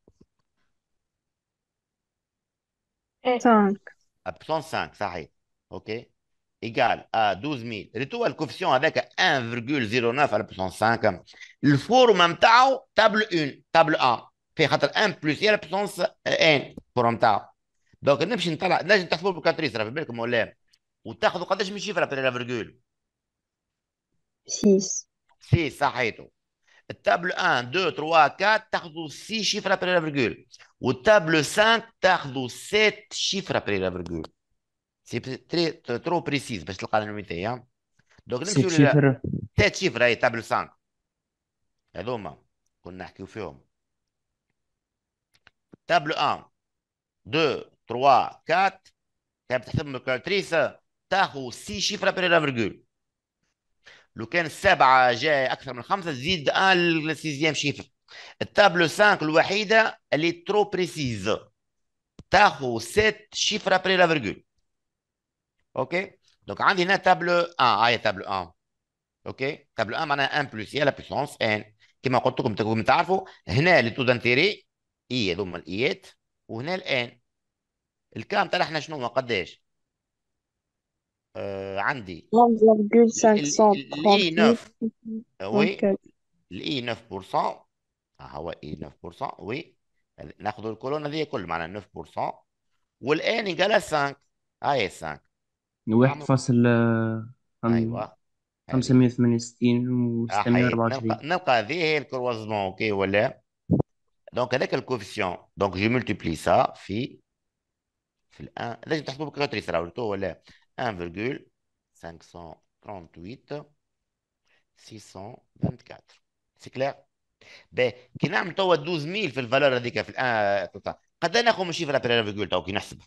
5 بويسونس 5 صحيح اوكي égal à 12 000. Retour à la coefficient avec 1,09 à la puissance 5. Le four même temps, table 1, table 1. Fait 1 plus y à la puissance 1 euh, pour un tau. Donc, on a un tau. On pour un 4 ça va bien comme on l'a. Ou un après la virgule. 6. 6, ça a été. Table 1, 2, 3, 4, tu 6 chiffres après la virgule. Ou table 5, tu 7 chiffres après la virgule. سي تري ترو بريسيز باش تلقى الانونيتي دونك نمشيو ل تات شيفر هاي تابل سان هذوما كنا نحكيو فيهم تابلو 1 2 3 4 تحب تحسب من الكالتريس تاخو سي شيفر ابري لا فيرغول لو كان سبعة جاي أكثر من خمسة تزيد أن للسيزيام شيفر التابلو 5 الوحيدة اللي ترو بريسيز تاخو 7 شيفر ابري لا فيرغول اوكي دونك عندي هنا تابلو 1 هاي تابلو 1 اوكي تابلو 1 معناها 1 بلس هي لا بيسونس ان كما قلت لكم تكون تعرفوا هنا لي تو دانتيري اي هذوما الايات وهنا الان الكام تاعنا احنا شنو قداش؟ آه عندي 9 وي الاي 9% ها هو اي 9% وي ناخذ الكولون هذه كل معناها 9% والان يقال 5 هاي 5 واحد أنا نعم. فاصل آه، أيوة هذه خمسمية ثمانية أيوة. وستين وستمية أربعة نلقى وعشرين نلقى هذه هي الكروازمون أوكي ولا دونك هذاك الكوفيسيون دونك جو ملتيبلي سا في في الان لازم تحسبوا بالكالكولاتريس راهو تو ولا 1,538 624 سي كلير باهي كي نعمل توا 12000 في الفالور هذيك في الان قد ناخذ من شيفر ابري فيغول تو كي نحسبها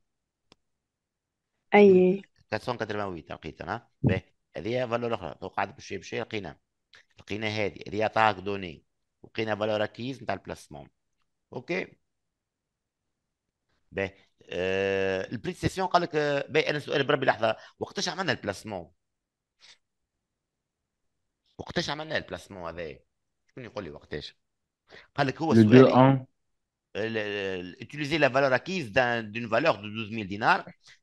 أي 488 كانت الموي لقيت انا به هذه فالور اخرى توقعت بشوية بشوية لقينا لقينا هذه هذه عطاك دوني لقينا فالور كيز نتاع البلاسمون اوكي به آه البري سيسيون قال لك آه باهي انا سؤال بربي لحظه وقتاش عملنا البلاسمون وقتاش عملنا البلاسمون هذا شكون يقول لي وقتاش قال لك هو سؤال utiliser la valeur acquise d'une valeur de 12 000 dinars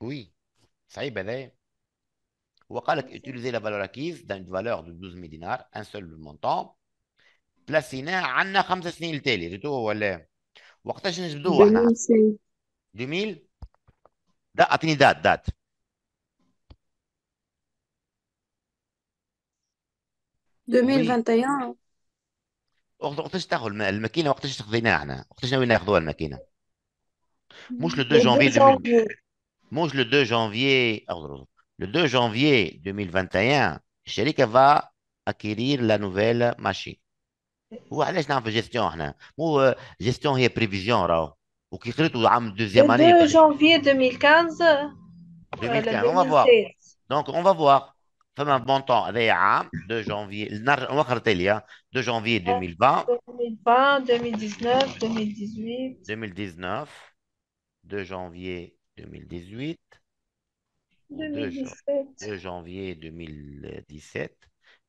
Oui, ça y est, لك وقالك utiliser la valeur acquise d'une valeur de 12 000 دينار ان seul montant بلاسيناه عندنا خمس سنين التالي ريتو ولا وقتاش نجبدوه احنا 2000 اعطيني دات دات وي. 2021 وقتاش تاخذ الماكينه وقتاش خذيناها احنا وقتاش ناويين ناخذوها الماكينه مش لو 2 جونفي 2000 Mange le 2 janvier, ah, oh, oh, oh. le 2 janvier 2021, الشركة va acquérir la nouvelle machine. Ou وعلاش gestion. Hein. Euh, gestion et prévision, prévision. Ou qui crée tout ah, Le deuxième année. Euh, le 2 janvier 2015 on va voir donc on va voir Ça un bon temps. Le 2 hein, janvier va وخرت 2 hein. janvier 2020 2020 2019 2018 2019 2 janvier 2018, 2017 2 جانفي 2017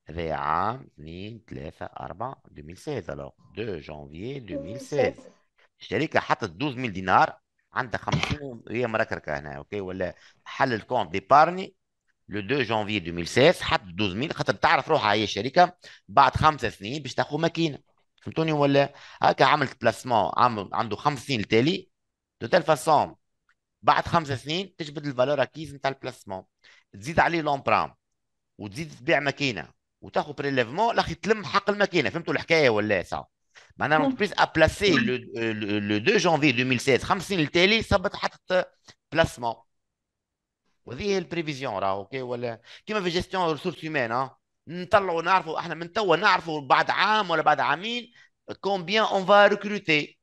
هذا عام 2 3 4 2016 الوغ 2 جانفي 2016 الشركه حطت 12000 دينار عندها 50 هي مركركه هنا اوكي ولا حل الكونت ديبارني لو 2 جانفي 2016 حط 12000 خاطر تعرف روحها هي الشركه بعد خمس سنين باش تاخذ ماكينه فهمتوني ولا هكا عملت بلاسمون عنده خمس سنين التالي دو تال فاسون بعد خمس سنين تجبد الفالور اكيز نتاع البلاسمون تزيد عليه لومبرام وتزيد تبيع ماكينه وتاخذ بريليفمون لاخي تلم حق الماكينه فهمتوا الحكايه ولا سا إيه معناها لونتربريز ا بلاسي لو 2 جانفي 2016 خمس سنين التالي صبت حطت بلاسمون وهذه هي البريفيزيون راه اوكي ولا كيما في جيستيون ريسورس هيومان نطلعوا نعرفوا احنا من توا نعرفوا بعد عام ولا بعد عامين كومبيان اون فا ريكروتي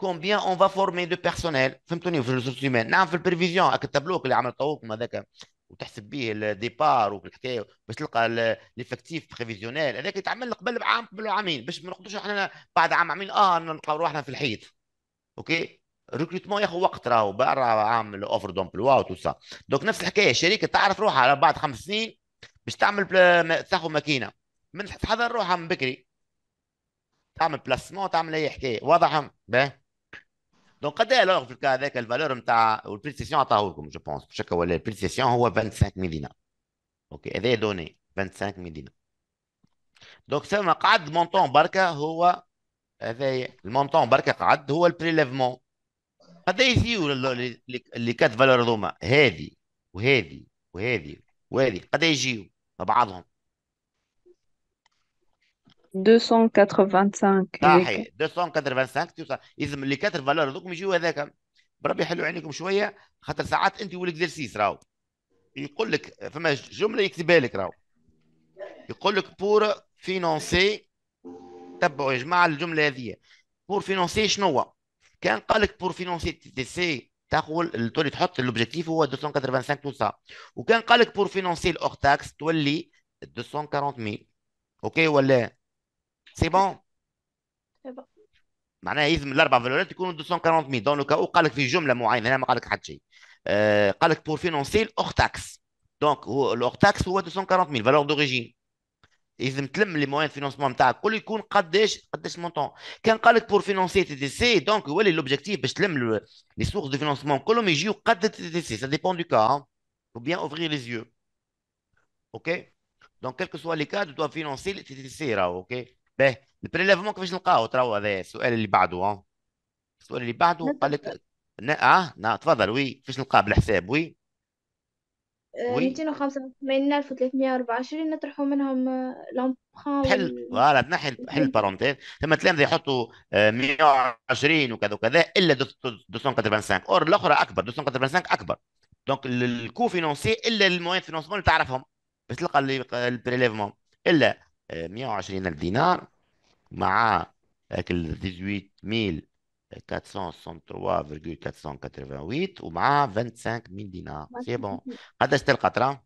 كومبيان اون فا فورمي دو بيرسونيل فهمتوني في الريسورس هيومان نعم في البريفيزيون هاك التابلوك اللي عمل طوكم هذاك وتحسب به الديبار والحكايه باش تلقى ليفكتيف بريفيزيونيل هذاك يتعمل قبل بعام قبل عامين باش ما نقعدوش احنا بعد عام عامين اه نلقاو روحنا في الحيط اوكي ريكروتمون ياخذ وقت راهو برا عام الاوفر دومبلوا سا دونك نفس الحكايه الشركه تعرف روحها على بعد خمس سنين باش تعمل تاخذ ماكينه من تحضر روحها من بكري تعمل بلاسمون تعمل اي حكايه واضح باهي دونك قد ايه الوغ في الكا هذاك الفالور نتاع والبري سيسيون عطاه لكم جو بونس بشكل ولا البري سيسيون هو 25 دينار اوكي هذا دوني 25 دينار دونك ثم قعد مونطون بركه هو هذا المونطون بركه قعد هو البريليفمون قد ايه يجيو اللي كات فالور هذوما هذه وهذه وهذه وهذه قد ايه يجيو مع بعضهم 285 صحيح 285 اذا اللي كاتر فالور هذوكم يجيو هذاك بربي حلو عينيكم شويه خاطر ساعات انت والاكزرسيس راهو يقول لك فما جمله يكتبها لك راهو يقول لك بور فينونسي تبعوا يا جماعه الجمله هذه بور فينونسي شنو هو؟ كان قال لك بور فينونسي تي سي تقول تولي تحط الاوبجيكتيف هو 285 تو سا وكان قال لك بور فينونسي الاور تاكس تولي 240 ميل اوكي ولا C'est bon, C'est bon. Ça veut dire que si les quatre valeurs ne sont pas de 240 000, donc, oh, qu'as-tu fait Une phrase, moi, je ne t'ai pas dit quoi. Tu as financé l'octax. Donc, l'octax, c'est 240.000, 000. Valeur d'origine. Si tu n'as pas de sources de financement, tout le monde combien prêt à tout. Quand tu as financé T T C, donc, quel est l'objectif Je n'ai pas les sources de financement. Comment je vais financer T Ça dépend du cas. Il hein. faut bien ouvrir les yeux. OK. Donc, quel que soit le cas, tu dois financer T T باهي البريلافمون كيفاش نلقاو ترى هذا السؤال اللي بعده ها السؤال اللي بعده قال لك اه نا تفضل وي كيفاش نلقاه بالحساب وي آه، وي 285324 نطرحوا منهم آه، لومبران تحل فوالا تنحي تحل البارونتيز ثم تلامذه يحطوا 120 آه، وكذا وكذا الا 285 اور الاخرى اكبر 285 اكبر دونك الكو فينونسي الا الموان فينونسمون اللي تعرفهم باش تلقى البريليفمون الا 120 ألف دينار مع 18463,488 ومع 25000 دينار سي بون قداش تلقى ترى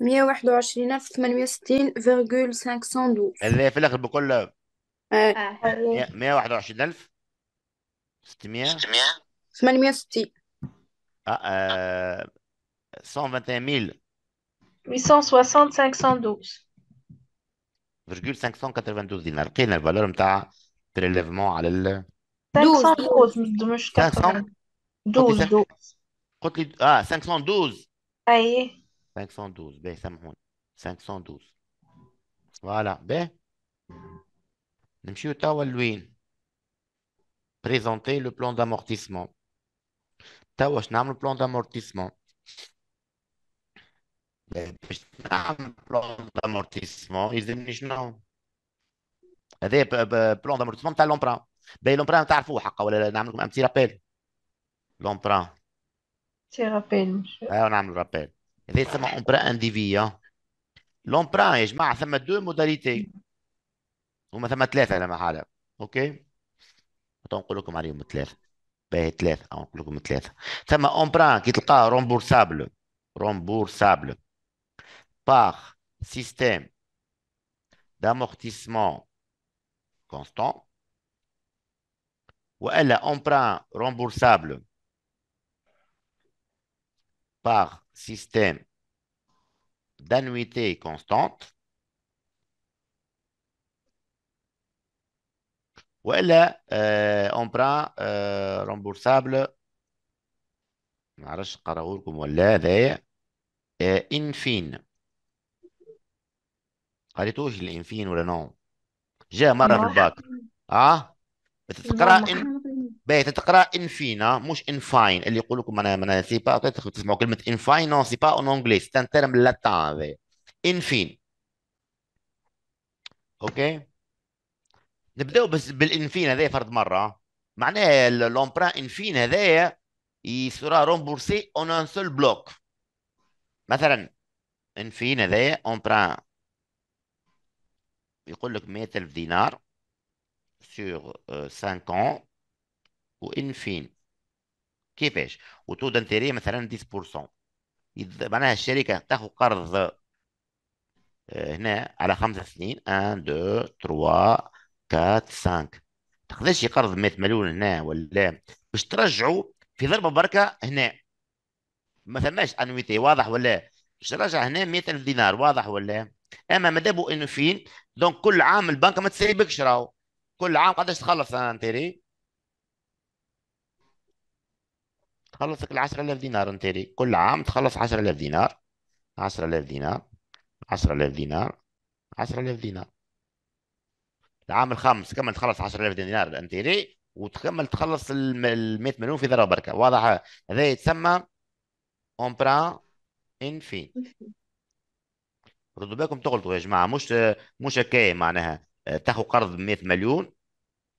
121860,512 اللي في الاخر بكل 121600 600 860 اه 121000 آه، 860, 512 592 dinars. Quelle la valeur de prélèvement à 512. Ah, 512. 512. 512. Voilà. Ben. Monsieur vous présenter le plan d'amortissement. je n'ai pas le plan d'amortissement. باش نعمل بلون دامورتيسمون يلزمني شنو؟ هذا بلون دامورتيسمون تاع لومبران باهي لومبران تعرفوه حقا ولا نعمل لكم امتي رابيل لومبران تي رابيل اه نعمل رابيل هذا يسمى امبران انديفيا لومبران يا جماعه ثم دو موداليتي هما ثم ثلاثه على محاله اوكي نقول لكم عليهم ثلاثه باهي ثلاثه نقول لكم ثلاثه ثم امبران كي تلقاه رومبورسابل رومبورسابل par système d'amortissement constant ou elle emprunt remboursable par système d'annuité constante ou elle euh, emprunt euh, remboursable et قراولكم euh, in قريتوش الانفين ولا نو جاء مرة في الباك اه تتقرا إن... باهي تتقرا انفينا آه؟ مش انفاين اللي يقول لكم انا انا سي با تسمعوا كلمه انفاين نو سي با اون انجلي سي ان تيرم لاتان انفين اوكي نبداو بس بالانفين هذا فرد مره معناها لومبرا انفين هذايا يسرا رومبورسي اون ان سول بلوك مثلا انفين هذايا بران يقول لك 100000 دينار سور 5 اون وان فين كيفاش وتو دانتيري مثلا 10% معناها الشركه تاخذ قرض آه، هنا على خمس سنين 1 2 3 4 5 تقدرش قرض 100 مليون هنا ولا باش ترجعوا في ضربه بركه هنا ما ثماش انويتي واضح ولا باش ترجع هنا 100000 دينار واضح ولا اما ما دابو انه فين دونك كل عام البنك ما تسيبكش راهو كل عام قداش تخلص انتيري تخلصك ال 10000 دينار انتيري كل عام تخلص 10000 دينار 10000 دينار 10000 دينار 10000 دينار العام الخامس كمل تخلص 10000 دينار انتيري وتكمل تخلص ال 100 مليون في ذره بركه واضح هذا يتسمى ان فين ردوا بالكم تغلطوا يا جماعه مش مش هكاية معناها آه، تاخذ قرض ب 100 مليون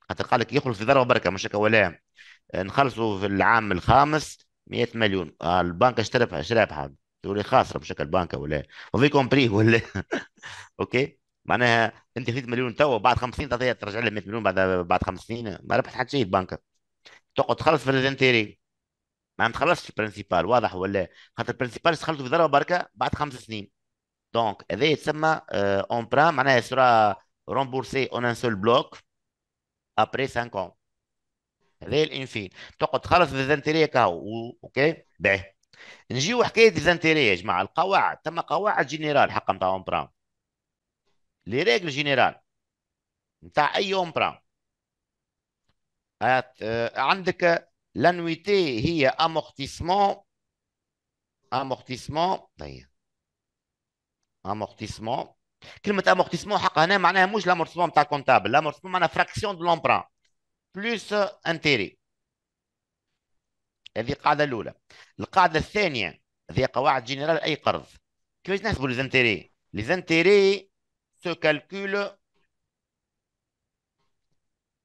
خاطر قال لك يخلص في ضربه بركه مش هكا ولا آه، نخلصوا في العام الخامس 100 مليون آه، البنك اشترى اشترى بحال تقول لي خاسره مش هكا البنك ولا وفي كومبري ولا اوكي معناها انت خذيت مليون تو بعد خمس سنين تعطيها ترجع لها 100 مليون بعد بعد خمس سنين ما ربحت حتى شيء البنك تقعد تخلص في الانتيري ما تخلصش البرنسيبال واضح ولا خاطر البرنسيبال استخلصوا في ضربه بركه بعد خمس سنين دونك هذا يتسمى اون برا معناها سرا رومبورسي اون ان سول بلوك ابري 5 اون هذا الانفين تقعد تخلص ديزانتيري كاو اوكي باهي نجيو حكايه ديزانتيري يا جماعه القواعد تم قواعد جينيرال حق نتاع اون برا لي ريغل جينيرال نتاع اي اون برا آه، عندك لانويتي هي امورتيسمون امورتيسمون طيب amortissement. l'amortissement L'amortissement ta comptable. L'amortissement est la fraction de l'emprunt plus intérêt. هذه Le الأولى. Le cas هي qu'est-ce que c'est pour les intérêts? Les intérêts se calculent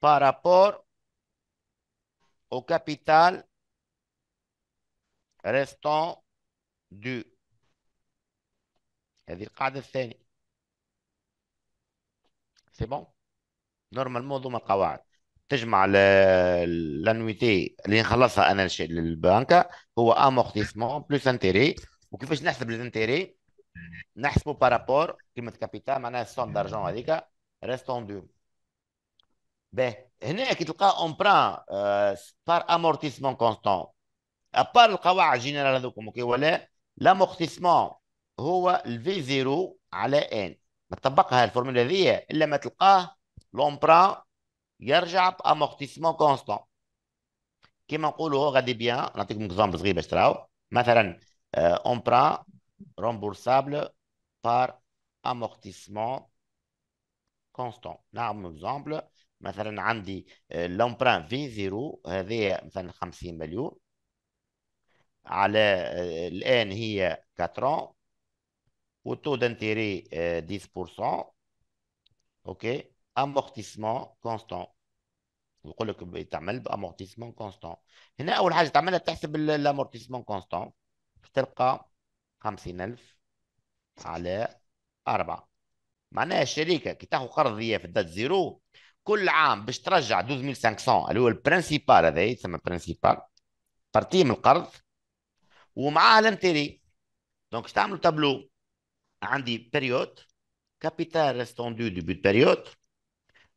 par rapport au capital restant du. هذه القاعدة الثانية سي بون نورمالمون هذوما القواعد تجمع لانويتي اللي نخلصها انا للبنكة هو امورتيسمون بلوس انتيري وكيفاش نحسب الانتيري نحسبو بارابور قيمة كابيتال معناها السوم دارجون هذيك دو باهي هنا كي تلقى امبران بار امورتيسمون كونستون ابار القواعد جينيرال هذوكم اوكي ولا لامورتيسمون هو الفي زيرو على ان تطبقها الفورمولا هذيا الا ما تلقاه لومبرا يرجع بامورتيسمون كونستون كيما نقولوا هو غادي بيان نعطيكم اكزامبل صغير باش تراو مثلا آه، امبران رومبورسابل بار امورتيسمون كونستون نعم اكزامبل مثلا عندي آه، لومبرا في زيرو هذه مثلا 50 مليون على آه، الان هي 4 au taux d'intérêt euh, 10%, OK امortissement constant يقول لك تعمل بامورتيسمون كونستون هنا اول حاجه تعملها تحسب الامورتيسمون كونستون تلقى 50000 على 4 معناها الشركه كي تاخذ قرض هي في الدات زيرو كل عام باش ترجع 12500 اللي هو البرنسيبال هذا يسمى برنسيبال بارتي من القرض ومعاه الانتري دونك تعملوا تابلو عندي بريود كابيتال ريستوندو بوت بريود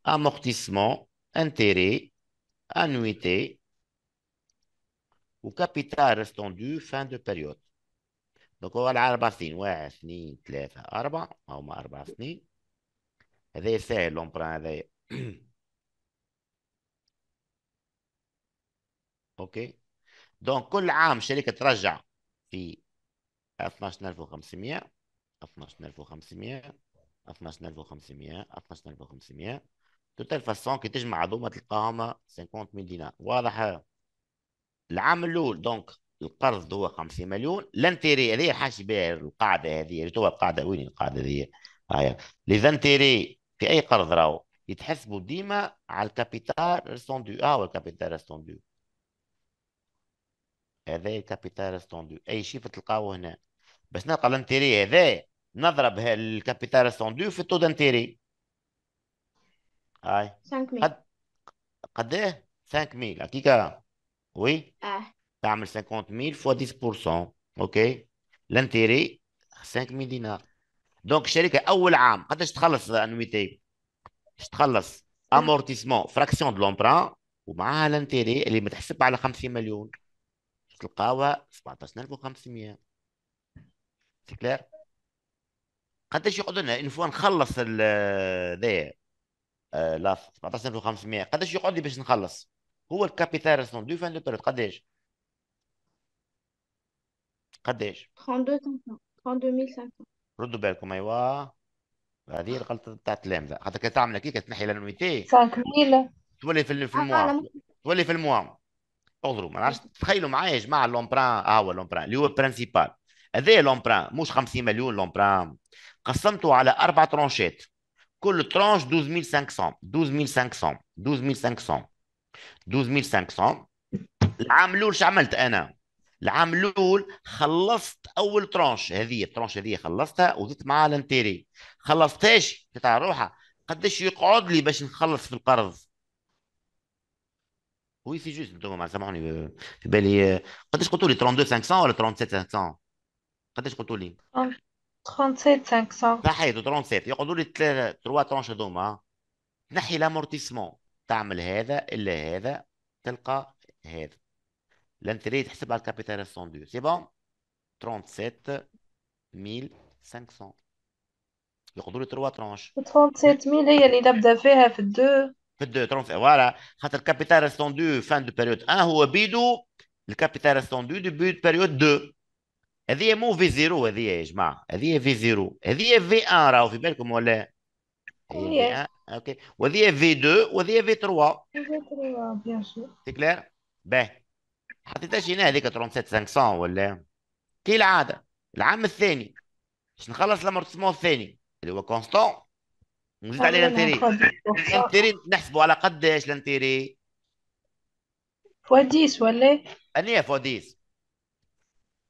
امورتيسمون انتيري انويتي وكابيتال ريستوندو فان دو بريود دونك هو على اربع سنين واحد اثنين ثلاثة أربعة هما أربع سنين هذا ساهل لومبران هذايا اوكي دونك كل عام شركة ترجع في 12500 12500 12500 12500 توتال فاسون كي تجمع هذوما تلقاهم 50 مليون دينار واضح العام الاول دونك القرض هو 50 مليون لانتيري هذه بها القاعده هذه توا القاعده وين القاعده هذه هاي لي في اي قرض راهو يتحسبوا ديما على الكابيتال ريستوندو اه الكابيتال ريستوندو هذا الكابيتال ريستوندو اي شيء تلقاوه هنا باش نلقى الانتيري هذا نضرب الكابيتال استوندو في التو دانتيري هاي 5000 قد قد ايه 5000 هكيكا وي اه تعمل 50000 فوا 10% اوكي لانتيري 5000 دينار دونك الشركه اول عام قداش تخلص انويتي تخلص امورتيسمون فراكسيون دو لومبران ومعها لانتيري اللي متحسب على 50 مليون تلقاوها 17500 سي كلير قداش آه، آه، يقعد لنا اون فوا نخلص ذا لاف 17500 قداش يقعد لي باش نخلص هو الكابيتال رسون دو فان دو بيريود قداش قداش 32500 32500 ردوا بالكم ايوا هذه الغلطه تاع التلامذه خاطر كي تعمل كي تنحي نويتي 5000 تولي في آه، الموا تولي في الموا اضرب ما نعرفش تخيلوا معايا يا جماعه لومبران اه هو لومبران اللي هو برانسيبال هذا لومبران مش 50 مليون لومبران قسمته على اربع ترانشات كل ترانش 12500 12500 12500 العام الاول شو عملت انا؟ العام الاول خلصت اول ترانش هذه الترانش هذه خلصتها وزدت معها الانتيري خلصتهاش قطع روحها قداش يقعد لي باش نخلص في القرض وي سي جوست انتم سامحوني في بالي قداش قلتوا لي 32500 ولا 37500 قداش قلتوا لي 37 500. Ça y est, c'est 37. Il y a le truc de 32 dollars. N'allez pas martisser. Tu fais ça, il y a ça. Tu le fais. L'entrée, le capital restant C'est bon. 37 500. Il y a 3 tranches. 37 000, il y a les abattements de. De deux. De deux. Trois Voilà. le capital restant dû fin de période 1, ou bidou le capital restant dû début de période 2. هذه مو في زيرو هذه يا جماعه هذه في زيرو هذه في ان راهو في بالكم ولا هي اوكي وهذه في 2 وهذه في 3 في 3 بيان سور سي كلير باه حطيتهاش هنا هذيك 37500 ولا كي العاده العام الثاني باش نخلص لامورتسمون الثاني اللي هو كونستون ونزيد عليه الانتيري الانتيري نحسبوا على قداش الانتيري فوا 10 ولا انا فوا 10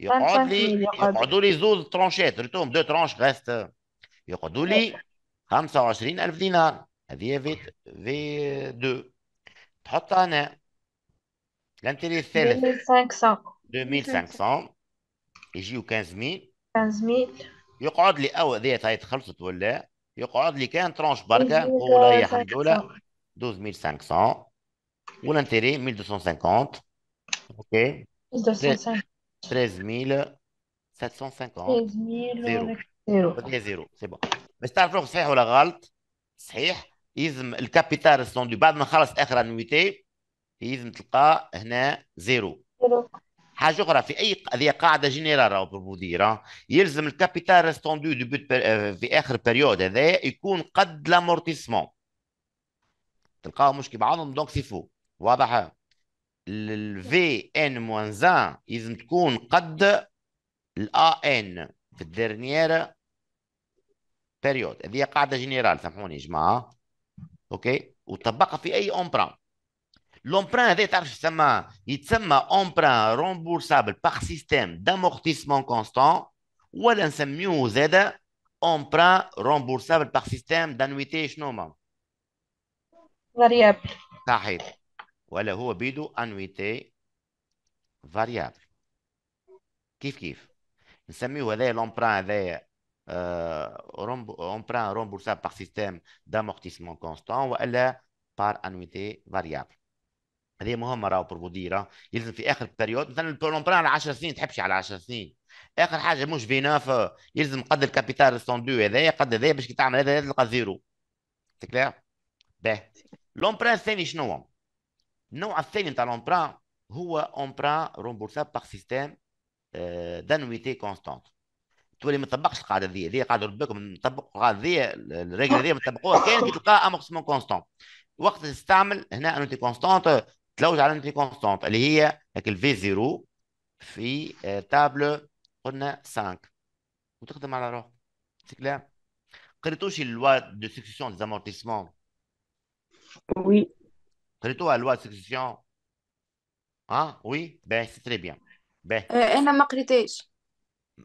يقعد لي يقعدوا لي زوز ترونشات ريتوم دو ترونش غاست يقعدوا لي 25000 دينار هذه في في 2 تحطها هنا لانتيري الثالث 2500 2500 يجيو 15000 15000 يقعد لي او هذه هاي تخلصت ولا يقعد لي كان ترونش بركه نقول هي الحمد لله 12500 ولانتيري 1250 اوكي 1250 13750 0 زيرو سي بون باش تعرفوا صحيح ولا غلط صحيح يلزم الكابيتال ستوندو بعد ما نخلص اخر انويتي يلزم تلقى هنا زيرو حاجه اخرى في اي هذه قاعده جينيرال راهو مدير يلزم الكابيتال ريستوندو في اخر بيريود هذا يكون قد لامورتيسمون تلقاهم مش كي بعضهم دونك سي فو واضح الفي ان موان 1 لازم تكون قد الا ان في الدرنيير بيريود هذه قاعده جينيرال سامحوني يا جماعه اوكي وطبقها في اي امبران لومبران هذا تعرف يسمى يتسمى امبران رومبورسابل باغ سيستيم دامورتيسمون كونستون ولا نسميوه زادا امبران رومبورسابل باغ سيستيم دانويتي شنو ما فاريابل صحيح ولا هو بيدو انويتي فاريابل كيف كيف نسميو هذايا لومبران هذايا امبران رومبورساب باغ سيستيم دامورتيسمون كونستون والا بار انويتي فاريابل هذه مهمه راهو بروبوديرا آه. يلزم في اخر بيريود مثلا البلون على 10 سنين تحبش على 10 سنين اخر حاجه مش بيناف آه. يلزم قد الكابيتال ستوندو هذايا قد هذايا باش كي تعمل هذا تلقى زيرو سي كلير باه لومبران الثاني شنو هو النوع الثاني نتاع لومبرا هو امبرا رومبورساب باغ سيستيم آه، دانويتي كونستانت تولي ما تطبقش القاعده هذه ذي قاعده ربكم نطبق القاعده هذه الريجل هذه ما تطبقوها كان كي تلقى امورسمون كونستانت وقت تستعمل هنا انوتي كونستانت تلوج على انوتي كونستانت اللي هي هاك الفي زيرو في تابلو آه، قلنا 5 وتخدم على روحك سي كلام قريتوش اللوا دو سكسيسيون ديزامورتيسمون وي قريتوها لوا سيكسيون اه وي باه سي تري بيان باه انا ما قريتهاش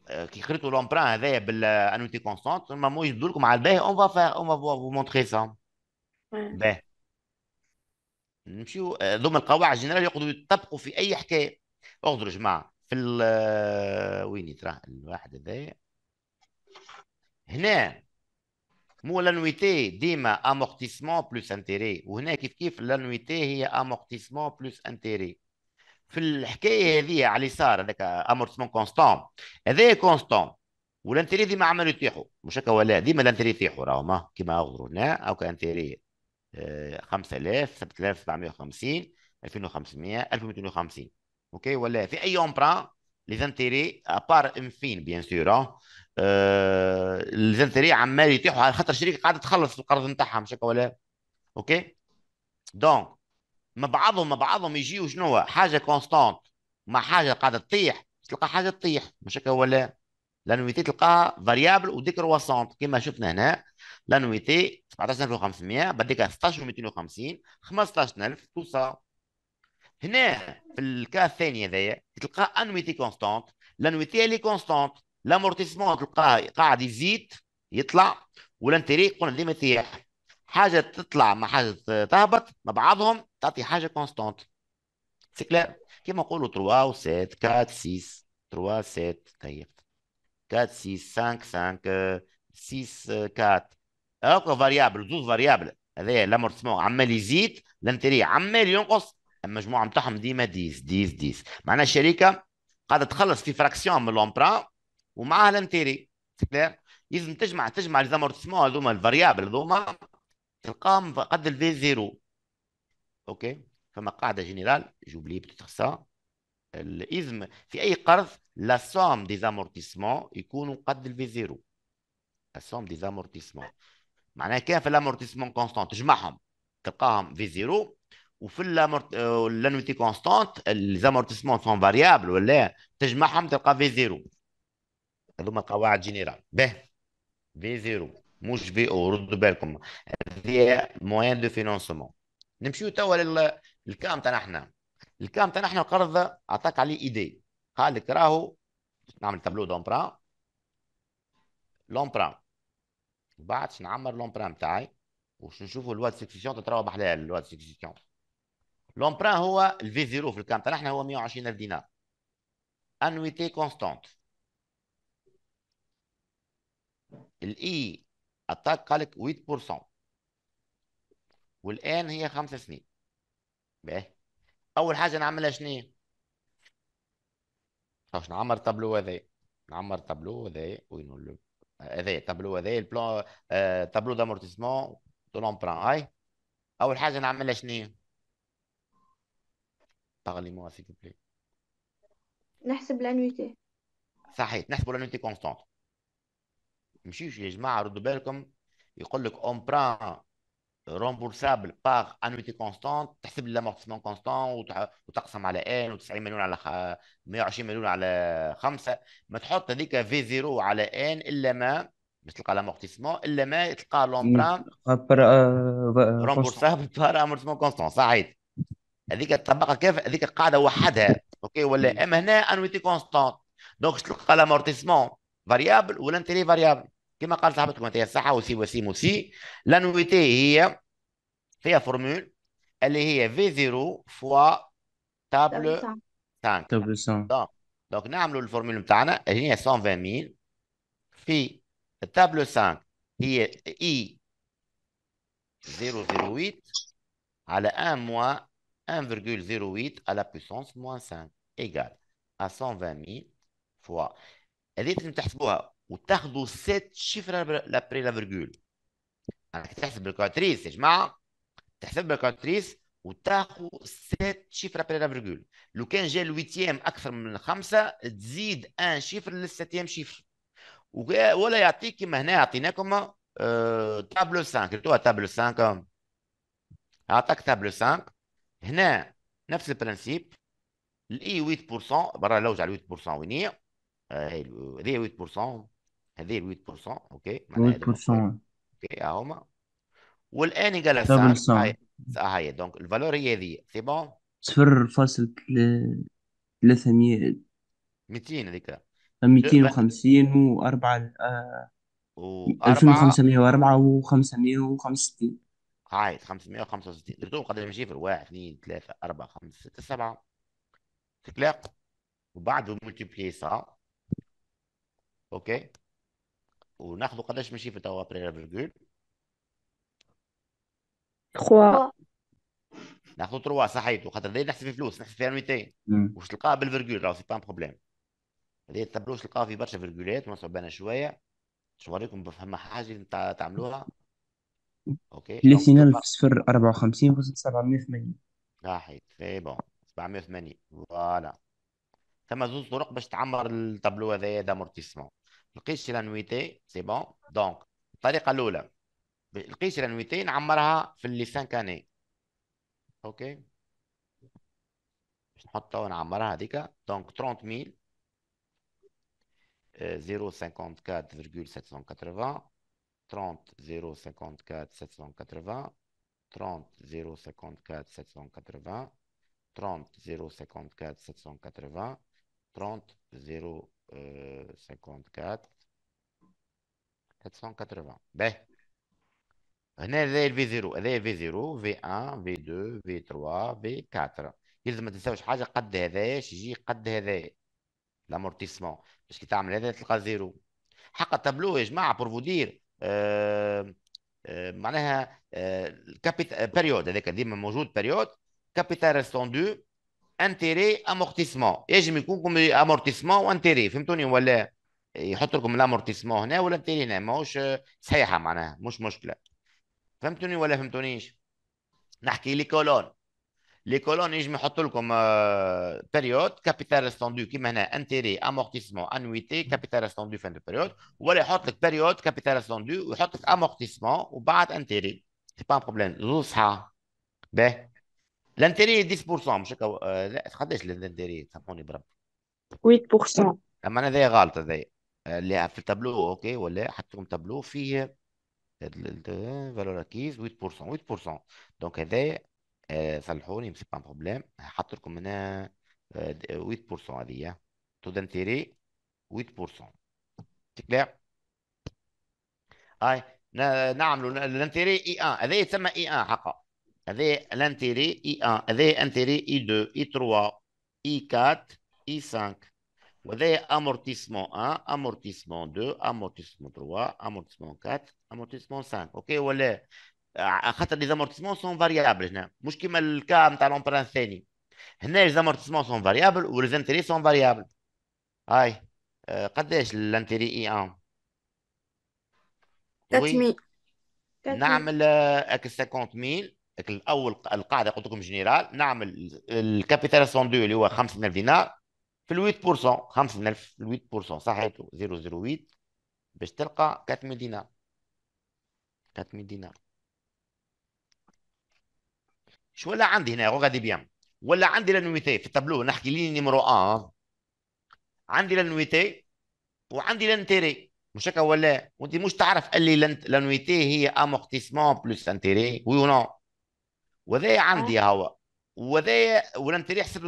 كي قريتوا لومبران هذايا بالانوتي كونستانت مو يجبدوا لكم على الباهي اون فا اون فا فو مونتري سا باهي نمشيو ذوما القواعد جينيرال يقعدوا يطبقوا في اي حكايه اغدروا يا جماعه في ال وين تراه الواحد هذايا هنا مو لانويتي ديما امورتيسمون بلوس انتيري وهنا كيف كيف لانويتي هي امورتيسمون بلوس انتيري في الحكايه هذه على اليسار هذاك امورتيسمون كونستون هذا كونستون والانتيري ديما عمل يطيحوا مش هكا ولا ديما الانتيري يطيحوا ما كيما اغدروا هنا او انتيري 5000 7750 2500 2250 اوكي ولا في اي امبران لي زانتيري ابار ام فين بيان سور لي زانتيري عمال يطيحوا على خاطر الشركه قاعده تخلص القرض نتاعها مش هكا ولا اوكي دونك مع بعضهم مع بعضهم يجيو شنو حاجه كونستانت مع حاجه قاعده تطيح تلقى حاجه تطيح مش هكا ولا لانويتي تلقاها فاريابل وديكروسونت كما شفنا هنا لانويتي 17500 بعد 16250 15000 سا هنا في الكاس الثاني هذايا تلقى انويتي كونستانت الانويتي اللي كونستانت لامورتيسمون تلقى قاعد يزيد يطلع والانتري يقول ديما تيح حاجه تطلع مع حاجه تهبط مع بعضهم تعطي حاجه كونستانت سي كلير كيما نقولوا 3 و 7 4 6 3 7 طيب 4 6 5 5 6 4 هاكا فاريابل زوز فاريابل هذايا لامورتيسمون عمال يزيد الانتري عمال ينقص المجموعه نتاعهم ديما 10 10 10 معناها الشركه قاعده تخلص في فراكسيون من لومبرا ومعها الانتيري كلير لازم تجمع تجمع ليزامورتيسمون هذوما الفاريابل هذوما تلقاهم قد الفي زيرو اوكي فما قاعده جينيرال جوبلي بتتر سا اذن في اي قرض لا سوم ديزامورتيسمون يكونوا قد الفي زيرو لا سوم ديزامورتيسمون معناها كان في الامورتيسمون كونستون تجمعهم تلقاهم في زيرو وفي اللانويتي آه، كونستانت الزامورتيسمون سون فاريابل ولا تجمعهم تلقى في زيرو هذوما القواعد جينيرال به في زيرو مش في او ردوا بالكم هذه موان دو فينونسمون نمشيو توا للكام تاعنا احنا الكام تاعنا احنا القرض عطاك عليه ايدي قال لك راهو نعمل تابلو دومبرا لومبرا بعد نعمر لومبرا تاعي وش نشوفوا الواد سيكسيون تتراوح بحلاها الواد سيكسيون لومبران هو الفي زيرو في الكام تاعنا هو 120 الف دينار انويتي كونستانت الاي اتاك قالك 8% والان هي 5 سنين باهي اول حاجه نعملها شنو باش نعمر طابلو هذا نعمر طابلو هذا وين هذا طابلو هذا البلان طابلو دامورتيسمون دو لومبران هاي اول حاجه نعملها شنو Parlez-moi, s'il vous plaît. نحسب لانويتي صحيح نحسب لانويتي constante. مشيش يا جماعة ردوا بالكم يقول لك بران رومبورسابل باغ انويتي constante تحسب لي l'amortissement وتقسم على ان و90 مليون على 120 مليون على 5 ما تحط هذيك في زيرو على ان الا ما باش تلقى لامورتيسمون الا ما تلقى لومبران رومبورسابل بار امورتيسمون كونستون صحيح هذيك الطبقه كيف هذيك القاعده وحدها اوكي ولا اما هنا انويتي كونستانت دونك تلقى لامورتيسمون فاريابل ولا انتري فاريابل كما قال صاحبتكم انت الصحه وسي وسي وسي لانويتي هي فيها فورمول اللي هي في زيرو فوا تابل 5 تابل 5 دونك نعملوا الفورمول نتاعنا هي 120000 في تابل 5 هي اي 008 على 1 موان 1,08 à la puissance moins 5 égale à 120 000 fois. Elle est une ou t'as 7 chiffres après la virgule. Alors, t'as une calculatrice, c'est jamais. T'as calculatrice ou t'as 7 chiffres après la virgule. Le 15 j'ai le 8e, 5, un chiffre le 7 chiffre. Ou voilà, il y a qui m'a donné comme euh, table 5. toi, table 5, hein. attaque table 5. هنا نفس البرانسيب الاي 8% برا لوج على 8% وين هي آه، هي 8% هذه 8% اوكي 8% اوكي ها هما والان قال ساعه هي دونك الفالور هي هذه سي بون 0.300 200 هذيك 250 و 4 و 2504 و 565 عايز 565 دكتور قد يمشي في 1 2 3 4 5 6 7 تتلاق وبعد ملتيبلي سا اوكي وناخذ قداش ماشي في توا بري لا 3 ناخذ 3 صحيت وخاطر هذا نحسب في فلوس نحسب فيها 200 واش تلقاها بالفيرغول راه سي با بروبليم هذه التابلوش تلقاها في برشا فيرغولات ما انا شويه شو نوريكم بفهم حاجه تعملوها اوكي او كبر 30000 54 وصلت 780 راحت سي بون 780 فوالا ثم زوج طرق باش تعمر التابلو هذايا دامورتيسمون لقيت شي لانويتي سي بون دونك الطريقه الاولى لقيت لانويتي نعمرها في لي 5 اني اوكي باش نحطها ونعمرها هذيك دونك 30000 054,780 30, 0, 54, 780, 30, 0, 54, 780, 30, 0, 54, 780, 30, 0, 54, 780. Bah, on V0, V1, V2, V3, V4. dit ça, je suis 4 je suis 4 l'amortissement. Parce qu'il t'a à est ma pour vous dire. معناها الكابيتال آه، آه، بريود هذاك ديما موجود بريود كابيتال ريستوندو انتيري امورتيسمون يجم يكون امورتيسمون وانتيري فهمتوني ولا يحط لكم الامورتيسمون هنا ولا انتيري هنا ماهوش آه، صحيحه معناها مش مشكله فهمتوني ولا فهمتونيش نحكي لي كولون لي كولون يجم يحط لكم بريود كابيتال ستوندو كيما هنا انتيري امورتيسمون انويتي كابيتال استوندو فان بيريود ولا يحط لك بريود كابيتال ستوندو ويحط لك امورتيسمون وبعد انتيري سي با بروبليم زوز صحاح باه الانتيري 10% مش هكا لا قداش الانتيري سامحوني برب 8% اما انا هذايا غلط هذايا اللي في التابلو اوكي ولا حط لكم تابلو فيه فالور اكيز 8% 8% دونك هذايا صلحوني c'est بان بروبليم حط لكم هنا 8% آه، آه، هذه تو دانتيري 8% سي كلير اي نعملوا لانتيري اي 1 هذا يسمى اي 1 حقا هذا لانتيري اي 1 هذا انتيري اي 2 اي 3 اي 4 اي 5 وهذا امورتيسمون 1 امورتيسمون 2 امورتيسمون 3 امورتيسمون 4 امورتيسمون 5 اوكي ولا آه، خاطر لي زامورتيسمون سون فاريابل هنا مش كيما الكا نتاع لومبران الثاني هنا لي زامورتيسمون سون فاريابل و زانتيري سون فاريابل هاي آه، قداش الانتيري اي 1 تاتمي نعمل اك آه، اك الاول القاعده قلت لكم جنرال نعمل الكابيتال 102 اللي هو 5000 دينار في ال 8% في ال 8% صحيح 008 باش تلقى 4000 دينار 4000 دينار شو ولا عندي هنا غادي بيان ولا عندي لانويتي في التابلو نحكي لي ان آه. عندي لانويتي وعندي لانتيري مش هكا ولا وانت مش تعرف قال لي لانويتي هي امورتيسمون آه. بلوس انتيري وي ونو وذا عندي هو وذا والانتيري حسب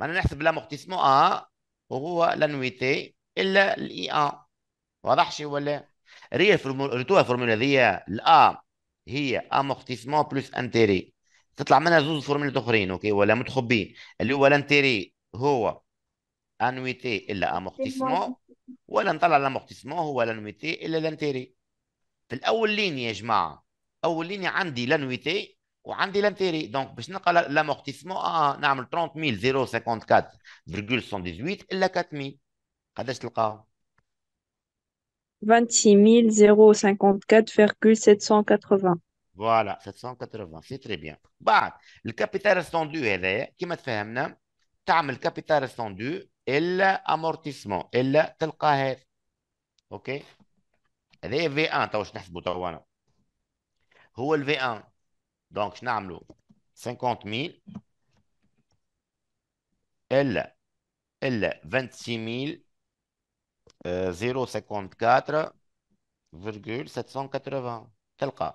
معناها نحسب لامورتيسمون اه وهو لانويتي الا الاي ان آه. واضح شي ولا ريتوها الفورمولا هذيا الا هي امورتيسمون بلوس انتيري تطلع منها زوز فورمولات اخرين اوكي ولا متخبين اللي هو لانتيري هو انويتي الا امورتيسمون ولا نطلع لامورتيسمون هو لانويتي الا لانتيري في الاول لين يا جماعه اول لين عندي لانويتي وعندي لانتيري دونك باش نلقى لامورتيسمون آه،, آه نعمل 30054.118 الا 4000 قداش تلقاه 26054,780 Voilà, 780, c'est très bien. bah le capital là, qui m'a fait un le capital restendu et l'amortissement, et tel telkahet. OK est V1 le باش نحسبوا توا انا هو V1 دونك باش نعملوا 50000 26 ال 26000 054.780 تلقى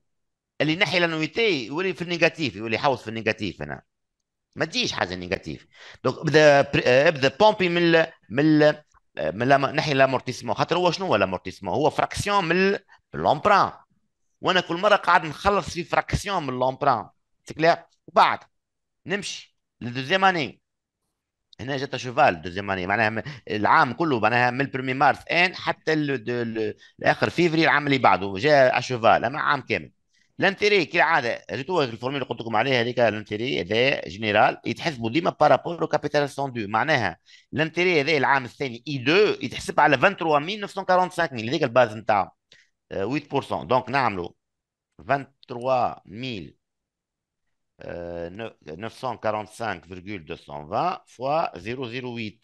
اللي نحي لانويتي يولي في النيجاتيف يولي يحوص في النيجاتيف هنا ما تجيش حاجه نيجاتيف دونك ابدا آه، ابدا بومبي من الـ من الـ آه، من لا نحي لامورتيسمون خاطر هو شنو هو لامورتيسمون هو فراكسيون من لومبران وانا كل مره قاعد نخلص في فراكسيون من لومبران سكلير وبعد نمشي للدوزيام اني هنا جات شوفال دوزيام اني معناها العام كله معناها من البريمي مارس ان حتى لاخر فيفري العام اللي بعده جاء شوفال اما عام كامل لانتيري كالعاده جيتو الفورميل اللي قلت لكم عليها هذيك capital هذا جينيرال يتحسبوا ديما بارابور كابيتال 102 معناها لانتيري هذا العام الثاني اي 2 يتحسب على 23945 هذيك الباز نتاعهم 8% دونك نعملوا 23000 945,220 fois 008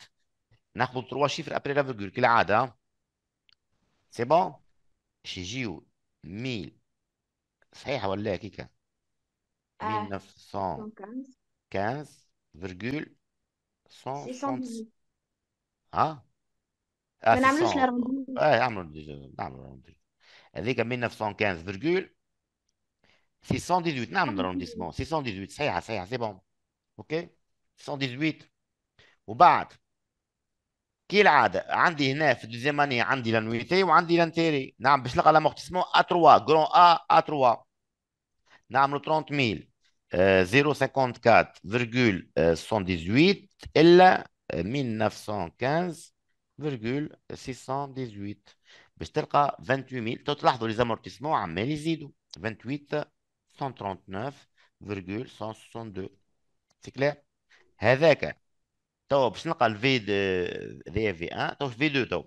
Nous avons trois chiffres après la virgule C'est سي بون باش يجيو 1000 c'est à voler à qui ça? mille neuf cent quinze virgule cent كي العاده عندي هنا في الدوزيام اني عندي لانويتي وعندي لانتيري نعم باش نلقى لامورتيسمون ا 3 كرون ا ا 3 نعملو 30000 054,78 الا 1915,618 آه، باش تلقى 28000 تلاحظوا لي زامورتيسمون عمال يزيدوا 28 139,162 سي كلير هذاك تو باش نلقى الفي دو في ان تو في دو تو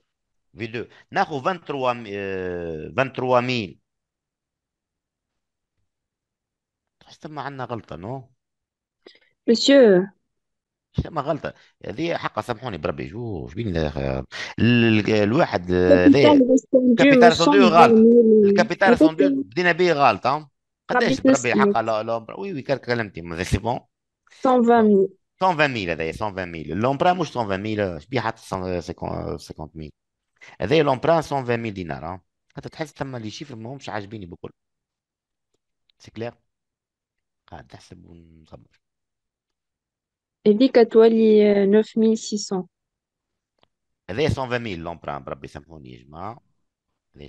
في دو ناخذ 23 آه، ميل تحس تما عندنا غلطه نو مسيو ما غلطه هذه حقا سامحوني بربي شوف بين آه، الواحد الكابيتال آه، سوندو غلط الكابيتال سوندو بدينا به غلطه قداش بربي حقا لا لا وي وي كلمتي سي بون 120 ميل 120 000, c'est 120 000. L'emprunt, je 120 000. Euh, ah, euh, euh, hein. Je suis bien à 150 000. C'est l'emprunt 120 000 dinars. tu chiffres, je suis pas j'viens C'est clair? Ah, Et dix à toi, les 9 600. C'est 120 000. L'emprunt, on va bien s'empourner, je m'en vais.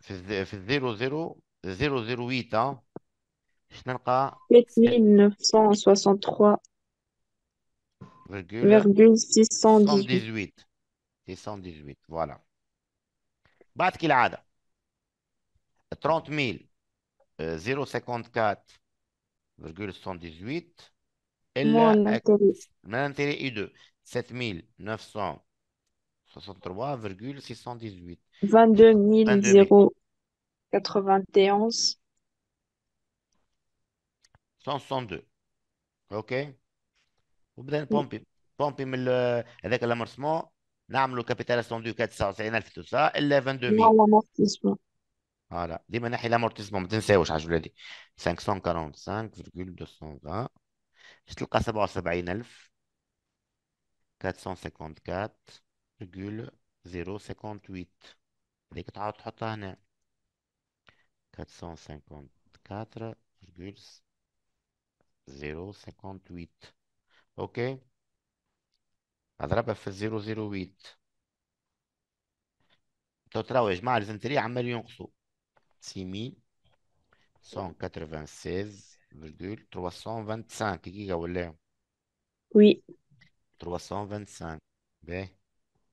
في الزيرو زيرو زيرو زيرو ويتا شنو نلقى 4963 virgule 618 618 فوالا بعد كالعادة 30000 054 virgule 118 إلا من الانتري 2 7900 63,618. 22 22,091. 102 OK. Vous pouvez pomper euh, avec l'amortissement. Nous avons le capital à 100, 22,000. Voilà, dis-moi, il y a l'amortissement, je ne sais pas, je l'ai dit. 545,220. ça te le casse à 454. فاصلة زيرو سيكونت ويت دي كنت عاود تحطها هنا كاتسون سانكونت كاتر زيرو سانكونت ويت اوكي اضربها في زيرو زيرو ويت تو تراو يا جماعة الانتري عمال ينقصوا سيمي سون كاترفان سيز فيرغول ترواسون فانت سانك هكيكا ولا وي 325 فانت باهي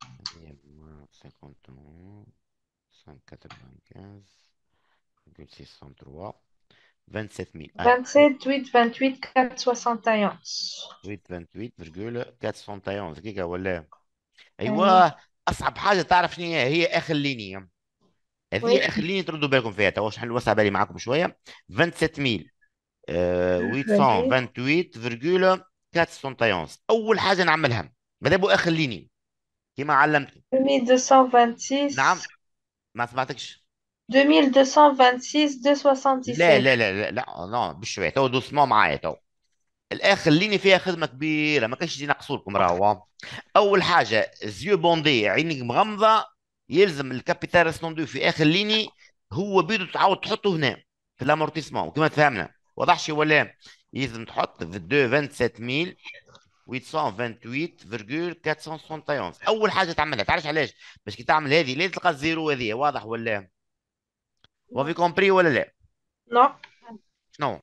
28, 28, ولا أيوة أصعب حاجة تعرف شنو هي هي آخر ليني هذه آخر ليني تردوا بالكم فيها توا شحال نوسع بالي معاكم شوية 27000 828,471 أول حاجة نعملها ماذا بو آخر ليني كيما علمتني 2226 نعم ما سمعتكش 2226 لا لا لا لا لا لا بشوية تو دوسمون معايا تو الآن خليني فيها خدمة كبيرة ما كانش يجي لكم راهو أول حاجة زيو بوندي عينيك مغمضة يلزم الكابيتال ريسبوندو في آخر ليني هو بيدو تعاود تحطه هنا في الامورتيسمون كما تفهمنا واضحش ولا يلزم تحط في 227 ميل 828,471 اول حاجه تعملها تعرفش علاش باش كي تعمل هذه لازم تلقى الزيرو هذه واضح ولا وافي كومبري ولا لا نو شنو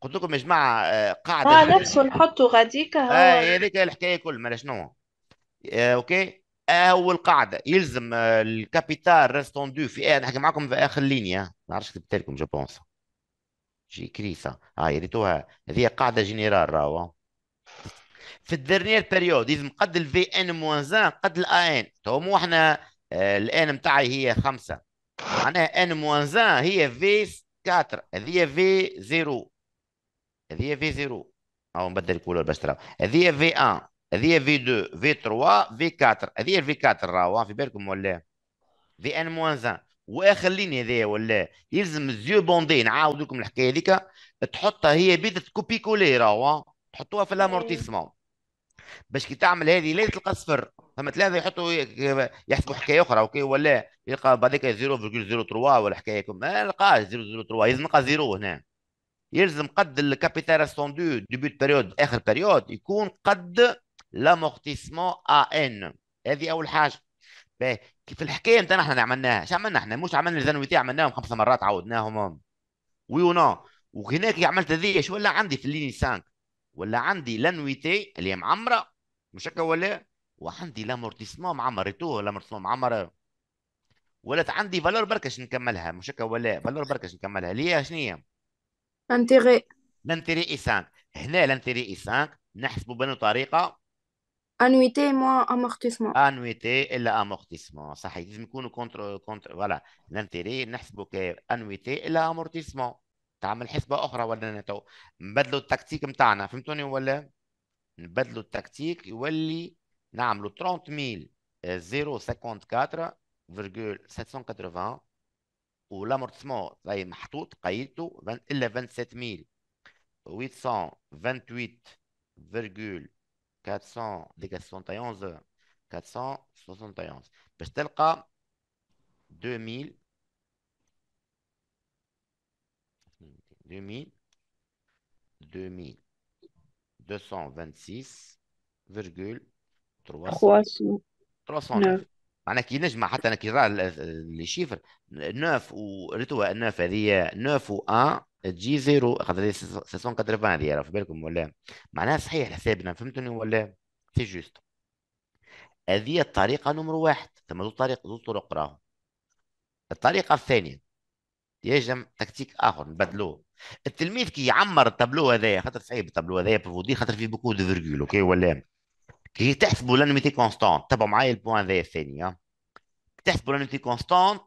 قلت لكم يا جماعه آه، قاعده اه نفسه نحطه غاديك اه هذيك الحكايه كل مالا شنو آه اوكي اول قاعده يلزم آه، الكابيتال ريستوندو في ايه نحكي معكم في اخر لينيا ما نعرفش كتبت لكم جو بونس جي كريسا هاي آه ريتوها هذه قاعده جينيرال راهو في الدرنيير بيريود اذا قد الفي ان موان قد قد ان تو مو احنا آه، الان نتاعي هي خمسة معناها ان موان هي في 4 هذه في 0 هذه في 0 او نبدل الكولور باش تراو هذه في 1 هذه في 2 في 3 في 4 هذه في 4 راهو في بالكم ولا في ان موان واخر لين هذايا ولا يلزم الزيو بوندي نعاود لكم الحكايه هذيك تحطها هي بيد كوبي كولي راهو تحطوها في إيه. الامورتيسمون باش كي تعمل هذه لا تلقى صفر فما ثلاثه يحطوا يحسبوا حكايه اخرى اوكي ولا يلقى بعدك 0.03 ولا حكايه ما لقاش 0.03 اذا نلقى زيرو هنا يلزم قد الكابيتال استوندو ديبي بريود اخر بريود يكون قد لامورتيسمون ا ان هذه اول حاجه كيف الحكايه نتاعنا احنا عملناها اش عملنا احنا مش عملنا الزنويتي عملناهم خمسه مرات عاودناهم وي ونو وهناك عملت هذه شو ولا عندي في الليني 5 ولا عندي لانويتي اللي هي معمره مش هكا ولا وعندي لامورتيسمون معمر تو لامورتيسمون معمر ولات عندي فالور بركش نكملها مش هكا ولا فالور بركش نكملها اللي هي شنو هي؟ انتيغي لانتيري اي 5 هنا لانتيري اي 5 نحسبوا بانو طريقه انويتي مو امورتيسمون انويتي الا امورتيسمون صحيح لازم يكونوا كونتر كونتر فوالا لانتيري نحسبوا كانويتي الا امورتيسمون تعمل حسبه اخرى ولا نتو نبدلوا التكتيك متاعنا فهمتوني ولا نبدلوا التكتيك يولي نعملوا 30000 آه، والامورتسمون زي محطوط قيدته الا 27828,471 471 باش تلقى 2000 2000 2226,309 معناها كي نجمع حتى انا كي نرى لي شيفر 9 وريتوها 9 هذه 9 و 1 تجي زيرو خاطر 680 هذه راه في بالكم ولا معناها صحيح حسابنا فهمتوني ولا سي جوست هذه الطريقة نمر واحد ثم زوج طريق زوج طرق راهو الطريقة الثانية يجم تكتيك اخر نبدلوه التلميذ كي يعمر التابلو هذايا خاطر صعيب التابلو هذايا بروفودي خاطر فيه بوكو دو فيرجول اوكي ولا كي تحسبوا لانيميتي كونستانت تبعوا معايا البوان هذايا الثاني تحسبوا لانيميتي كونستانت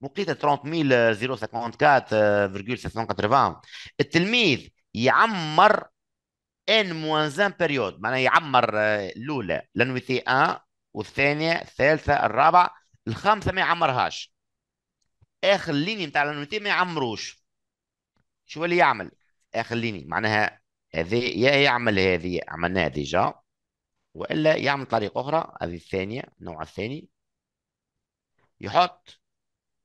مقيته 30054,780 التلميذ يعمر ان موان زان بيريود معناها يعمر آه، الاولى لانويتي 1 والثانيه الثالثه الرابعه الخامسه ما يعمرهاش اخر ليني نتاع الانونيتي ما يعمروش شو اللي يعمل اخر ليني معناها هذه يا يعمل هذه عملناها ديجا والا يعمل طريقه اخرى هذه الثانيه النوع الثاني يحط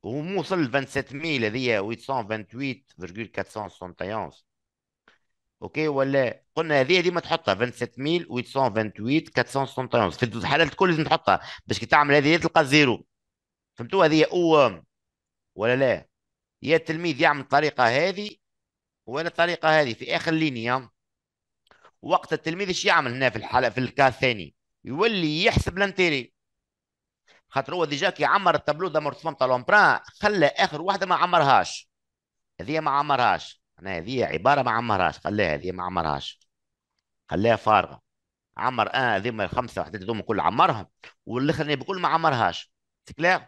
وموصل 27000 هذه 828,471 اوكي ولا قلنا هذه ديما تحطها 27828,471 في الحالات الكل لازم تحطها باش كي تعمل هذه تلقى زيرو فهمتوا هذه او ولا لا يا التلميذ يعمل الطريقه هذه ولا الطريقه هذه في اخر لينيا وقت التلميذ ايش يعمل هنا في الحلقه في الكا الثاني يولي يحسب لانتيري خاطر هو ديجا كي عمر التابلو دا مرتفع تاع لومبران خلى اخر واحده ما عمرهاش هذه ما عمرهاش انا هذه عباره ما عمرهاش خلاها هذه ما عمرهاش خلاها فارغه عمر انا آه هذوما الخمسه وحدات هذوما كل عمرهم والاخر بكل ما عمرهاش كلير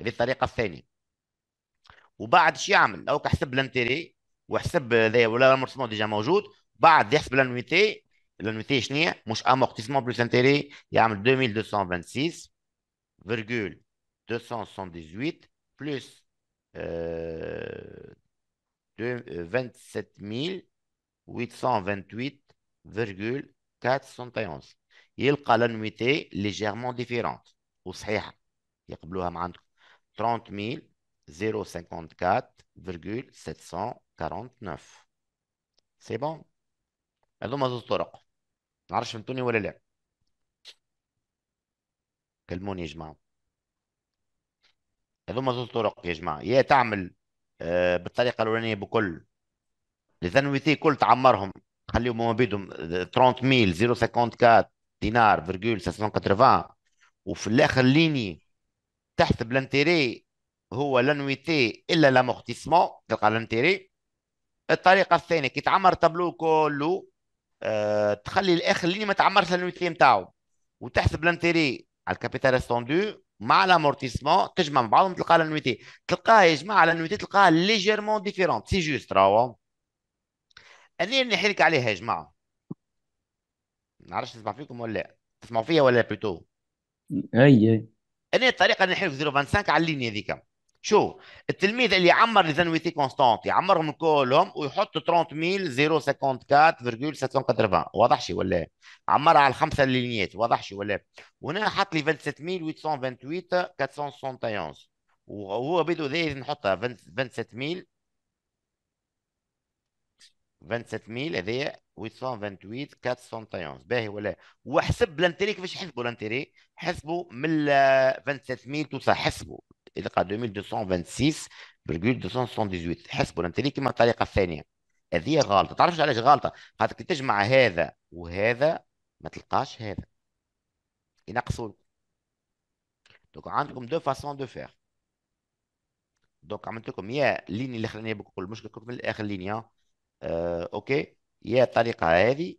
هذه الطريقه الثانيه وبعد شو يعمل لو حسب لانتيري وحسب ذا ولا رامورسمون ديجا موجود بعد يحسب لانويتي لانويتي شنو مش امورتيسمون بلوس انتيري يعمل 278 بلوس أه 27828,471 يلقى لانويتي ليجيرمون ديفيرونت وصحيحه يقبلوها مع عندكم 30 054,749 سي بون هذوما زوز طرق ما عرفش فهمتوني ولا لا كلموني يا جماعه هذوما زوز طرق يا جماعه يا تعمل آه بالطريقه الاولانيه بكل لتنويتي كل تعمرهم خليهم ما بيدهم 30000 آه، 054 دينار فيرجول 780 وفي الاخر ليني تحسب لانتيري هو لانويتي الا لامورتيسمون تلقى لانتيري الطريقه الثانيه كي تعمر تابلو كله أه تخلي الاخر اللي ما تعمرش لانويتي نتاعو وتحسب لانتيري على الكابيتال استوندو مع لامورتيسمون تجمع مع بعضهم تلقى لانويتي تلقاها يا جماعه لانويتي تلقاها ليجيرمون ديفيرونت سي جوست راهو انا نحكي عليها يا جماعه ما نعرفش تسمع فيكم ولا لا تسمعوا فيا ولا بلوتو اي اي انا الطريقه اللي نحل في 0.25 على اللينيا ذيك شو التلميذ اللي يعمر لي كونستانت يعمرهم كلهم ويحط 30 ميل 30000 واضح شي ولا عمرها على الخمسه لينيات واضح شي ولا وهنا حط لي 27828 471 وهو بدو ذي نحطها 27000 27000 هذايا 828 411 باهي ولا وحسب لانتيري كيفاش حسبوا لانتيري حسبوا من 2300 تو سا حسبوا قال 2226.278 حسبوا لانتيري كما الطريقه الثانيه هذه غلطه تعرفش علاش غلطه خاطر كي تجمع هذا وهذا ما تلقاش هذا ينقصوا دوك عندكم دو فاسون دو فير دوك عملت لكم يا ليني الاخرانيه بكل مشكل من الاخر لينيا آه اوكي يا الطريقة هذه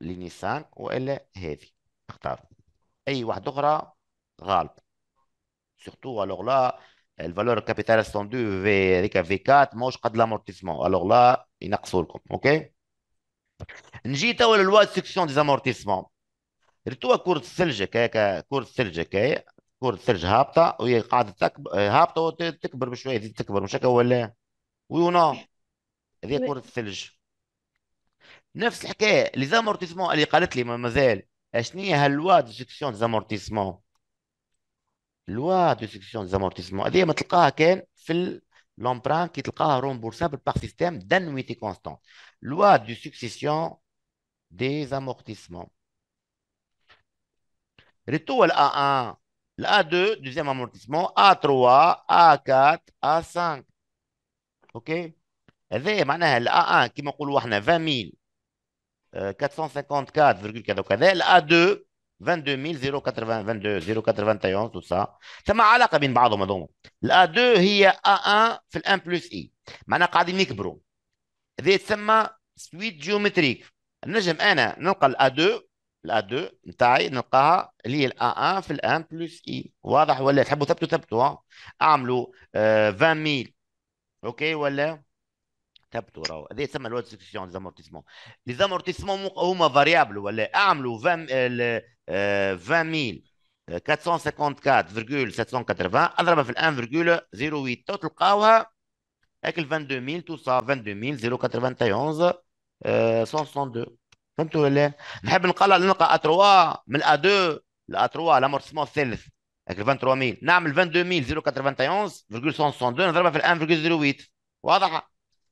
لنيسان وإلا هذه اختار أي واحدة أخرى غالطة سيغتو ألوغ لا الفالور كابيتال ستوندو في هذيك في 4 ماهوش قد لامورتيسمون ألوغ لا ينقصوا لكم أوكي نجي توا للوا سيكسيون ديزامورتيسمون ريتوا كرة الثلج هكايا كرة الثلج هكايا كرة الثلج هابطة وهي قاعدة تكبر هابطة وتكبر بشوية تكبر مش هكا ولا وي ونو هذه كرة الثلج 9. Les amortissements, les amortissements, les amortissements, les amortissements. Les amortissements. Les amortissements. Les amortissements. Les amortissements. Les amortissements. Les amortissements. Les amortissements. Les amortissements. Les amortissements. Les amortissements. Les amortissements. Les amortissements. Les amortissements. Les amortissements. Les amortissements. Les amortissements. Les amortissements. Les amortissements. Les amortissements. 454, كذا وكذا الا 2 22000 22 091 تو سا ثم علاقه بين بعضهم هذوما الا 2 هي ا 1 في الان بلس اي معناها قاعدين يكبروا هذا يتسمى سويت جيومتريك نجم انا نلقي الا 2 الا الA2 نتاعي نلقاها اللي هي الا 1 في الان بلس اي واضح ولا تحبوا ثبتوا ثبتوا اعملوا 20000 اوكي ولا تبتو راهو هذا يسمى لو سكسيون ديزامورتيسمون ديزامورتيسمون هما فاريابل ولا اعملوا 20000 454,780 آه، آه، اضربها في 1.08 1,08 تلقاوها هاك ال 22000 توصل 22091 162 فهمتوا ولا نحب نقلل نلقى ا3 من ا2 ا3 الثالث هاك ال 23000 نعمل 22091,162 نضربها في 1,08 واضحه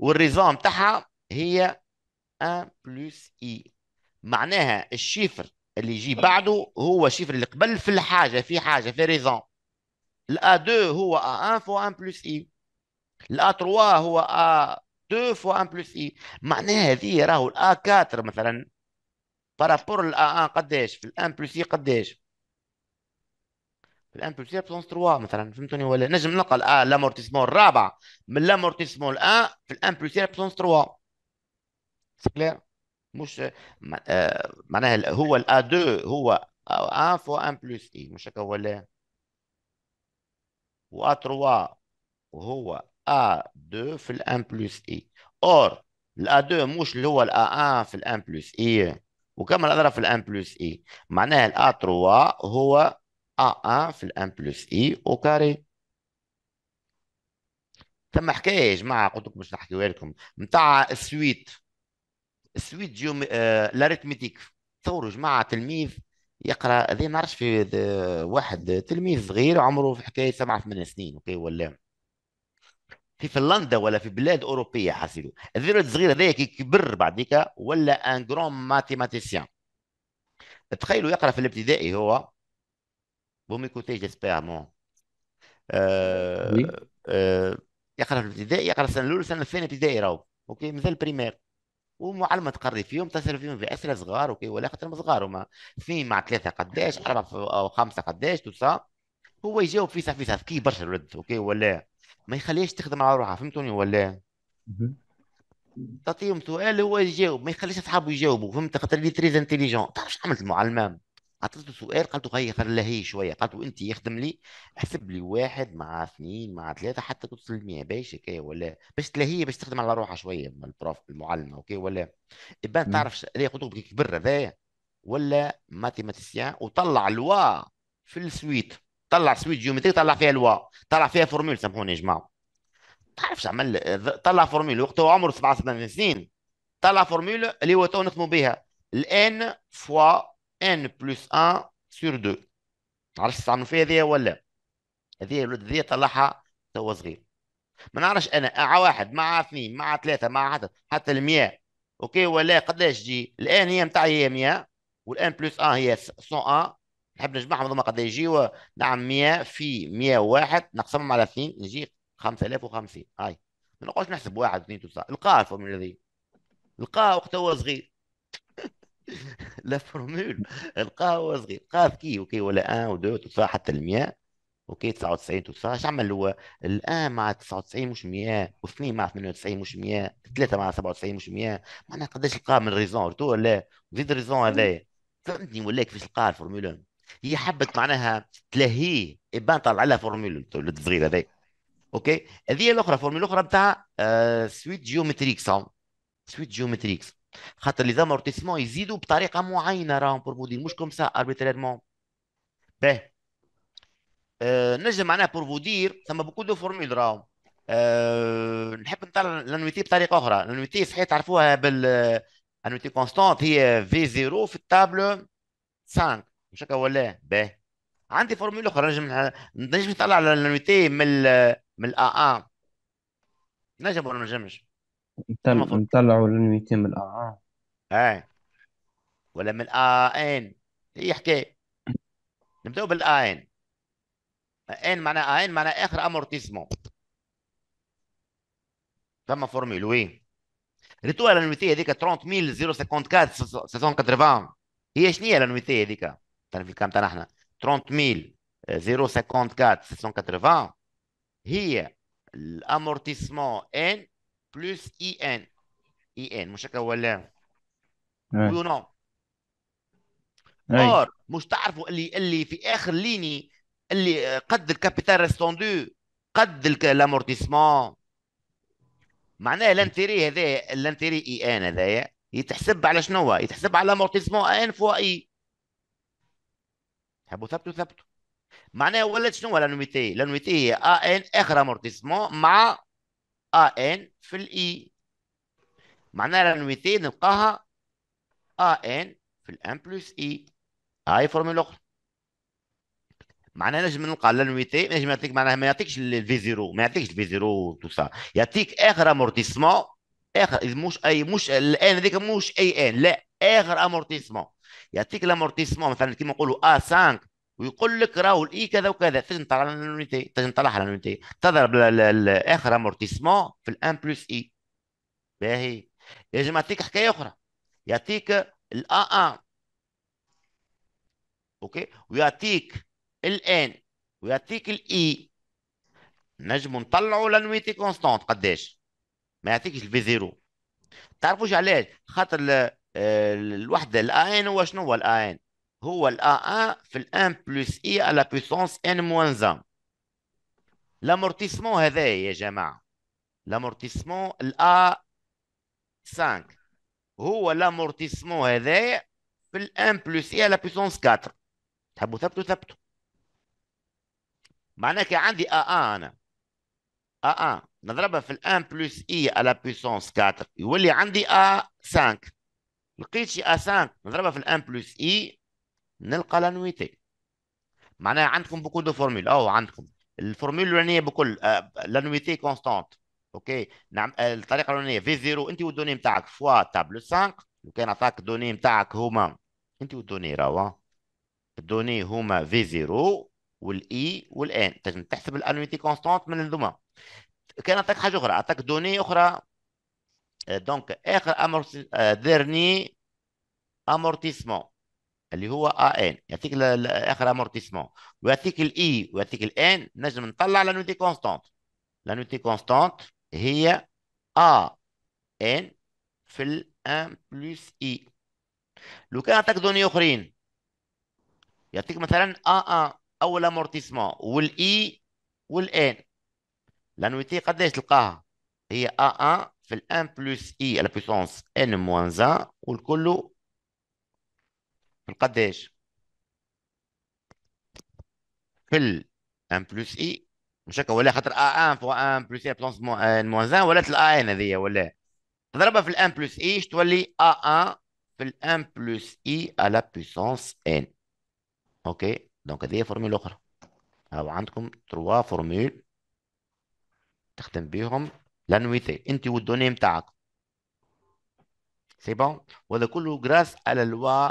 والريزام بتاعها هي 1 بلس اي معناها الشيفر اللي يجي طيب. بعده هو الشيفر اللي قبل في الحاجه في حاجه في ريزون الا 2 هو ا 1 فو 1 بلس اي الا 3 هو ا 2 فو 1 بلس اي معناها هذه راهو الا 4 مثلا بارابور الا 1 قداش في الان بلس اي قداش الان بلسير بلونس 3 مثلا فهمتوني ولا نجم نقل اه لامورتيسمون الرابع من لامورتيسمون الان في الان بلسير بلونس 3 سي كلير مش آه، معناها هو الا 2 هو 1 فوا 1 بلس اي مش هكا ولا و ا 3 وهو ا 2 في الان بلس اي اور الا 2 مش اللي هو الا 1 في الان بلس اي e، وكما الاضرب في الان بلس اي معناها الا 3 هو A1 آه، آه، في الان بلس اي e، او كاري ثم حكايه يا جماعه قلت لكم باش نحكيوها لكم نتاع السويت السويت جيوم آه... لاريتميتيك تصوروا جماعه تلميذ يقرا هذا ما نعرفش في واحد تلميذ صغير عمره في حكايه سبعة ثمان سنين اوكي ولا في فنلندا ولا في بلاد اوروبيه حاسيلو الذرة الصغير هذايا كي كبر بعديك ولا ان جرون ماتيماتيسيان تخيلوا يقرا في الابتدائي هو Vous m'écoutez, j'espère, bon. آه وي آه يقرا في الابتدائي يقرا السنه الاولى السنه الثانيه ابتدائي راهو اوكي مازال بريمير ومعلمة تقري فيهم تسأل فيهم في أسئلة صغار أوكي ولا خاطر صغار هما اثنين مع ثلاثة قداش أربعة أو خمسة قداش توسا هو يجاوب فيسا فيسا ذكي برشا الولد أوكي ولا ما يخليهاش تخدم على روحها فهمتوني ولا تعطيهم سؤال هو يجاوب ما يخليش أصحابه يجاوبوا فهمت خاطر لي تريز انتيليجون تعرف عملت المعلمة عطيته سؤال قالت له هي شويه قالت له انت يخدم لي احسب لي واحد مع اثنين مع ثلاثه حتى توصل ل 100 باش هكايا ولا باش تلاهي باش تخدم على روحها شويه من البروف المعلمه اوكي ولا يبان تعرف اللي خطوط كبر هذايا ولا ماتيماتيسيان وطلع لوا في السويت طلع سويت جيومتري طلع فيها لوا طلع فيها فورمول سامحوني يا جماعه تعرفش عمل طلع فورمول وقته عمره 77 سنين طلع فورمول اللي هو تو نخدموا بها الان فوا ان بلس 1 سور 2 نعرفش تستعملوا فيها هذه ولا هذه الولد هذه طلعها توا صغير ما نعرفش انا مع واحد مع اثنين مع ثلاثه مع حتى حتى ال 100 اوكي ولا قداش تجي الان هي نتاعي هي 100 والان بلس 1 هي 101 نحب نجمعهم هذوما قداش يجيو نعم 100 في 101 نقسمهم على اثنين نجي 5050 هاي ما نقعدش نحسب واحد اثنين ثلاثه القاع الفورمولا هذه القاع وقت هو صغير لا فورمول القهوه صغير قاف كي اوكي ولا 1 و2 حتى ل 100 اوكي 99 تدفع اش عمل هو الان مع 99 مش 100 واثنين مع 98 مش 100 ثلاثه مع 97 مش 100 معناها قداش لقى من ريزون تو ولا زيد الريزون هذايا فهمتني ولا كيفاش لقى الفورمولا هي حبت معناها تلهيه يبان طلع لها فورمولا الصغير هذايا اوكي هذه الاخرى فورمولا اخرى بتاع آه سويت جيومتريكس سويت جيومتريكس خاطر لي زامورتيسمون يزيدوا بطريقه معينه راهم بروفودي مش كوم سا اربيتريرمون باهي نجم معناها بروفودير ثم بوكو دو فورمول راهم أه نحب نطلع لانويتي بطريقه اخرى لانويتي صحيح تعرفوها بال انويتي كونستانت هي في زيرو في التابلو 5 مش هكا ولا باهي عندي فورمول اخرى نجم نجم نطلع على الانويتي من ال من الا ا نجم ولا ما نجمش نطل- المفروض نطلعوا للميتيم آه. اي ولا من آين يحكي نبدأ بالآين آين معناه آين معناه آخر أمورتيزمون فما فورميل وي ريتو الانويتي هذيك 30054 680 هي شنو هي الانويتي هذيك في الكام تاعنا احنا 30054 680 هي الامورتيسمون ان بلس اي ان اي ان مش هكا ولا ويو نو اور مش تعرفوا اللي اللي في اخر ليني اللي قد الكابيتال ريستوندو قد الامورتيسمون معناها الانتيري هذا الانتيري اي ان هذايا يتحسب على شنو هو يتحسب على امورتيسمون ان فوا اي تحبوا ثبتوا ثبتوا معناها ولات شنو هو لانويتي لانويتي هي ان اخر امورتيسمون مع ان في الاي معناها رنويتين نلقاها ان في الان بلس اي هاي فورمولا اخرى معناها نجم نلقى لانويتي نجم يعطيك معناها ما يعطيكش الفي زيرو ما يعطيكش الفي زيرو تو سا يعطيك اخر امورتيسمون اخر مش اي مش الان هذيك مش اي ان لا اخر امورتيسمون يعطيك الامورتيسمون مثلا كيما نقولوا ا 5 ويقول لك راهو الاي كذا وكذا تنجم تطلع على لونيتي تنجم تطلع على لونيتي تضرب اخر امورتيسمون في الان بلس اي باهي يجم يعطيك حكايه اخرى يعطيك الا ان اوكي ويعطيك الان ويعطيك الاي نجم نطلعوا لانويتي كونستانت قداش ما يعطيكش الفي زيرو تعرفوش علاش خاطر آه، الوحده الان هو شنو هو الان هو الـ A1 في الـ M plus E على بوسونس N موان 1 لامورتيسمون هذايا يا جماعة لامورتيسمون الـ A5 هو لامورتيسمون هذا في الـ M plus E على بوسونس 4 تحبوا ثبتوا ثبتوا معناها كي عندي A1 أنا A1 نضربها في الـ M plus E على بوسونس 4 يولي عندي A5 لقيت شي A5 نضربها في الـ M plus E نلقى لانويتي معناها عندكم بوكو دو فورمول او عندكم الفورمول الاولانيه بكل آه، لانويتي كونستانت اوكي نعم آه، الطريقه الاولانيه في زيرو انت والدوني نتاعك فوا تابلو 5 لو كان عطاك الدوني نتاعك هما انت والدوني راهو الدوني هما في زيرو والاي والان تنجم تحسب الانويتي كونستانت من هذوما كان عطاك حاجه اخرى عطاك دوني اخرى دونك آه، اخر امر ديرني امورتيسمون اللي هو ا ان يعطيك اخر امورتيسمون ويعطيك الاي e، ويعطيك الان نجم نطلع لانوتي كونستانت لانوتي كونستانت هي ا ان في ال ان بلس اي لو كان عطاك دوني اخرين يعطيك مثلا ا ان اول امورتيسمون والاي والان لانويتي قداش تلقاها هي ا ان في ال ان بلس اي على بوسونس ان موان 1 والكل في القديش في ال 1 بلس اي مش هكا ولا خاطر ا 1 فوا 1 بلس اي بلس موانز 1 ولات الان ان هذيا ولا تضربها في الان بلس اي باش تولي ا 1 في الان بلس اي على بويسونس ان اوكي دونك هذه فورميل اخرى هاو عندكم تروا فورميل تخدم بيهم لانويتي انت والدوني نتاعك سي بون وهذا كله جراس على لوا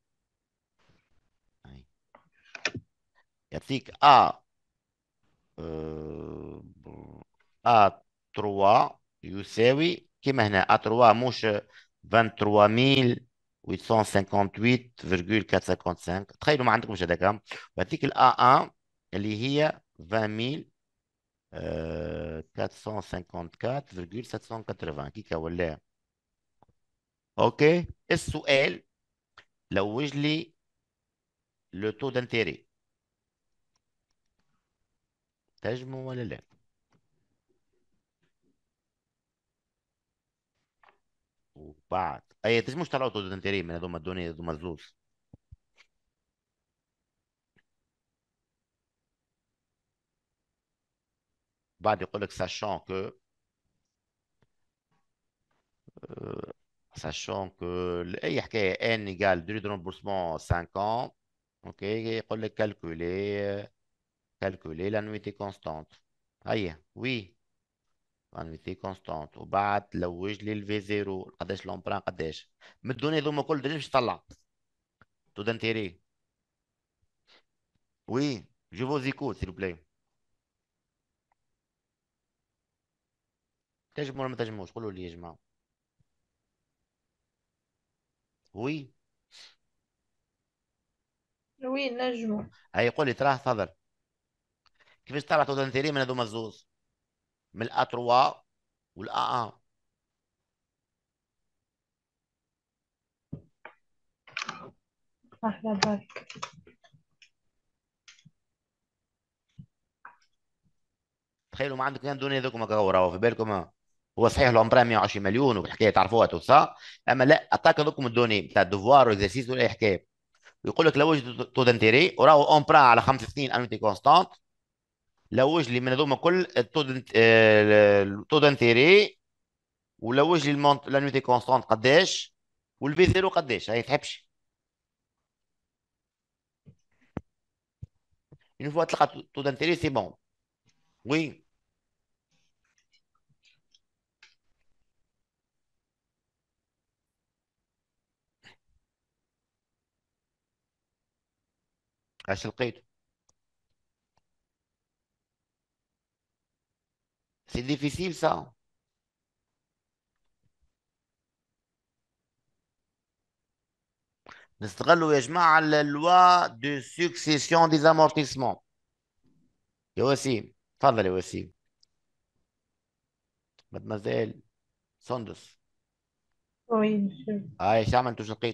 يعطيك ا ا 3 يساوي كما هنا آه، ا 3 مش 23858,455 تخيلوا ما عندكمش هذاك ويعطيك ال A1 اللي هي 20454,780 آه، كيكا ولا اوكي السؤال لوج لي لو تو دانتيري تجمو ولا لا وبعد اي تجموش طلعوا ضد من هذوما الدنيا هذوما الزوز بعد يقول لك ساشون كو ساشون كو اي حكايه ان ايكال دو ريمبورسمون 50 اوكي يقول لك كالكولي Calculer l'annuité constante. Aïe, ah, oui. La constante. Au bas, la V0. zéro. L'emprunt, l'emprunt, l'emprunt. Mais donnez-vous Tout Oui, je vous écoute, s'il vous plaît. Je Oui. Oui, je vous Je كيفاش طلعت اوثنتيري من هذوما الزوز من الأ 3 والأ 1 أهلا بك تخيلوا ما عندكم كان دوني هذوكم هكا راهو في بالكم هو صحيح لومبرا 120 مليون والحكايه تعرفوها توسا اما لا اعطاك هذوكم الدوني تاع الدوفوار والاكزرسيس ولا حكايه ويقول لك لو وجد تو دانتيري وراهو اونبرا على خمس سنين انوتي كونستانت لوج لي من هذوما كل التودنت التودنتيري ولوج لي المونت لا نيوتي كونستانت قداش والفي زيرو قداش هاي تحبش اون فوا تلقى تودنتيري سي بون وي اش لقيتو C'est difficile, ça. à La loi de succession des amortissements. Et aussi, Fadal aller aussi. Mademoiselle Sondos. Oui, monsieur. Aïe, ah, Shaman, toujours le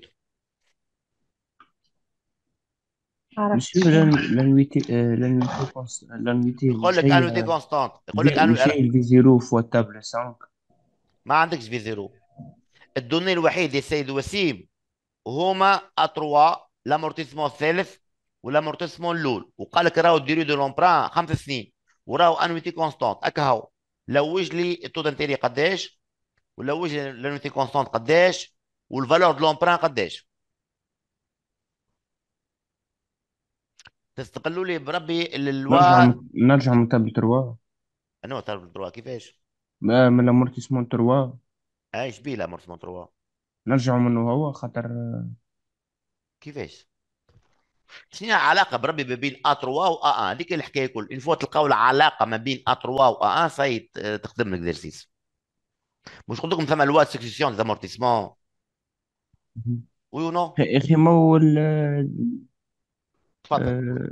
مش لانويتي لانويتي لانويتي يقول لك انويتي كونستانت يقول لك انويتي في زيرو فوا تابل 5 ما عندكش في زيرو الدوني الوحيد يا سيد وسيم هما اتروا لامورتيسمون الثالث ولامورتيسمون الاول وقال لك راهو ديري دو لومبران خمس سنين وراهو انويتي كونستانت هكا هو لوج لي التو دانتيري قداش ولوج لي لانويتي كونستانت قداش والفالور دو لومبران قداش تستقلوا لي بربي اللواء نرجع نرجع من تابل تروا انو تابل تروا كيفاش ما- من لامورتيسمون تروا آه، ايش بيه لامورتيسمون تروا نرجع منه هو خاطر كيفاش شنو العلاقه بربي ما بين ا 3 و ا 1 هذيك الحكايه الكل فوا تلقاو العلاقه ما بين ا 3 و ا 1 صاي آه، تخدم لك الاكزرسيس مش قلت لكم ثما لوا سكسيسيون ديزامورتيسمون وي نو يا اخي ما هو ال- تفضل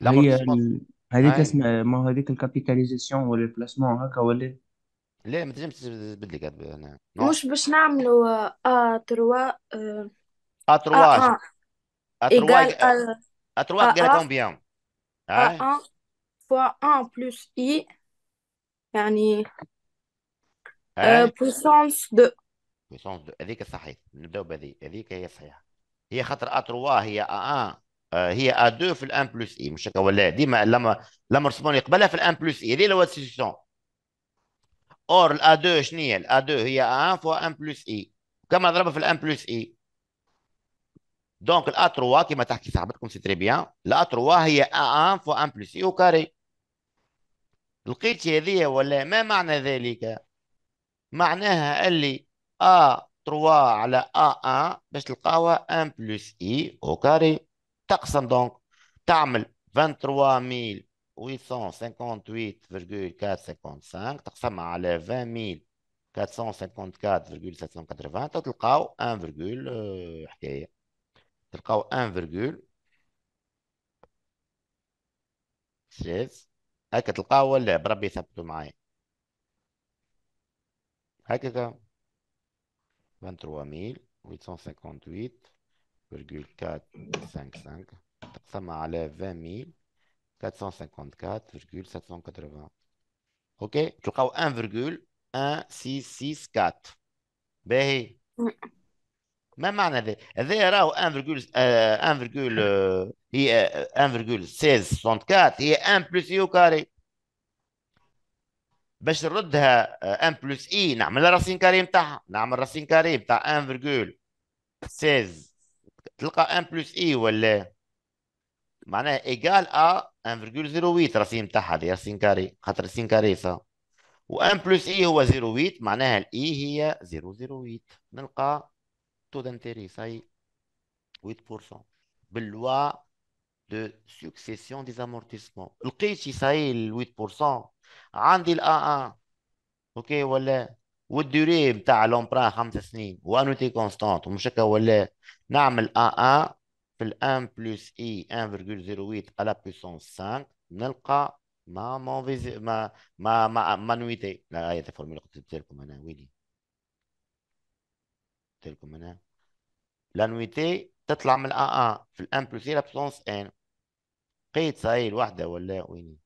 لا هي ال... هذيك اسمها ما هو هذيك الكابيتاليزاسيون ولا البلاسمون هكا ولا لا ما تنجمش تبدلي كاتب هنا نو مش باش نعملوا ا آه، آه، تروا ا ا 3 ا اترواج ا قالها ا كومبيان ا اي 1 آه. فوا 1 بلس اي يعني اي دو بيسونس دو هذيك صحيح نبداو بهذه هذيك هي صحيحه هي خاطر اتروا هي ا 1 آه، هي A2 في الان بلس اي مش هكا ولا ديما لما لما رسموني قبلها في الان بلس اي هذه هو السيستون اور الا 2 شنو هي الا 2 هي 1 فوا ان بلس اي كما ضربها في الان بلس اي دونك الا 3 كما تحكي صاحبتكم سي تري بيان الا 3 هي 1 فوا ان بلس اي او كاري لقيت هذه ولا ما معنى ذلك معناها اللي ا 3 على ا 1 باش تلقاوها ان بلس اي او كاري تقسم دونك تعمل 23858,455 تقسمها على 20454,780 تلقاو 1 فيرغول آه، حكايه تلقاو 1 فيرغول 16 هكا تلقاو ولا بربي ثبتوا معايا هكذا 23858 4,455 تقسم على 20 454,780 اوكي تلقاو 1,1664 باهي ما معنى هذا هذا راهو 1,1 euh, euh, هي 1,1664 euh, هي 1 بلس اي كاري باش نردها 1 بلس اي نعمل راسين كاري نتاعها نعمل راسين كاري نتاع 1,16 تلقى ان بلس اي ولا معناها ايجال ا 1.08 راسين تاعها هذه راسين كاري خاطر سين كاري صا و ان بلس اي هو 0.8 معناها الاي هي 0.08 نلقى تو دانتيري ساي 8% باللوا دو سوكسيسيون دي زامورتيسمون لقيت شي ساي الويت 8% عندي الا 1 اوكي ولا والدوري نتاع لومبرا خمس سنين وانوتي كونستانت ومش هكا ولا نعمل آ آ في الان بلس اي 1,08 على بويسونس 5 نلقى ما فيزي ما ما ما نويتي لا هي الفورمولا كنت قلت لكم انا ويلي قلت لكم انا نويتي تطلع من A آ في الان بلس اي لابسونس ان بقيت صحيح الوحده ولا ويني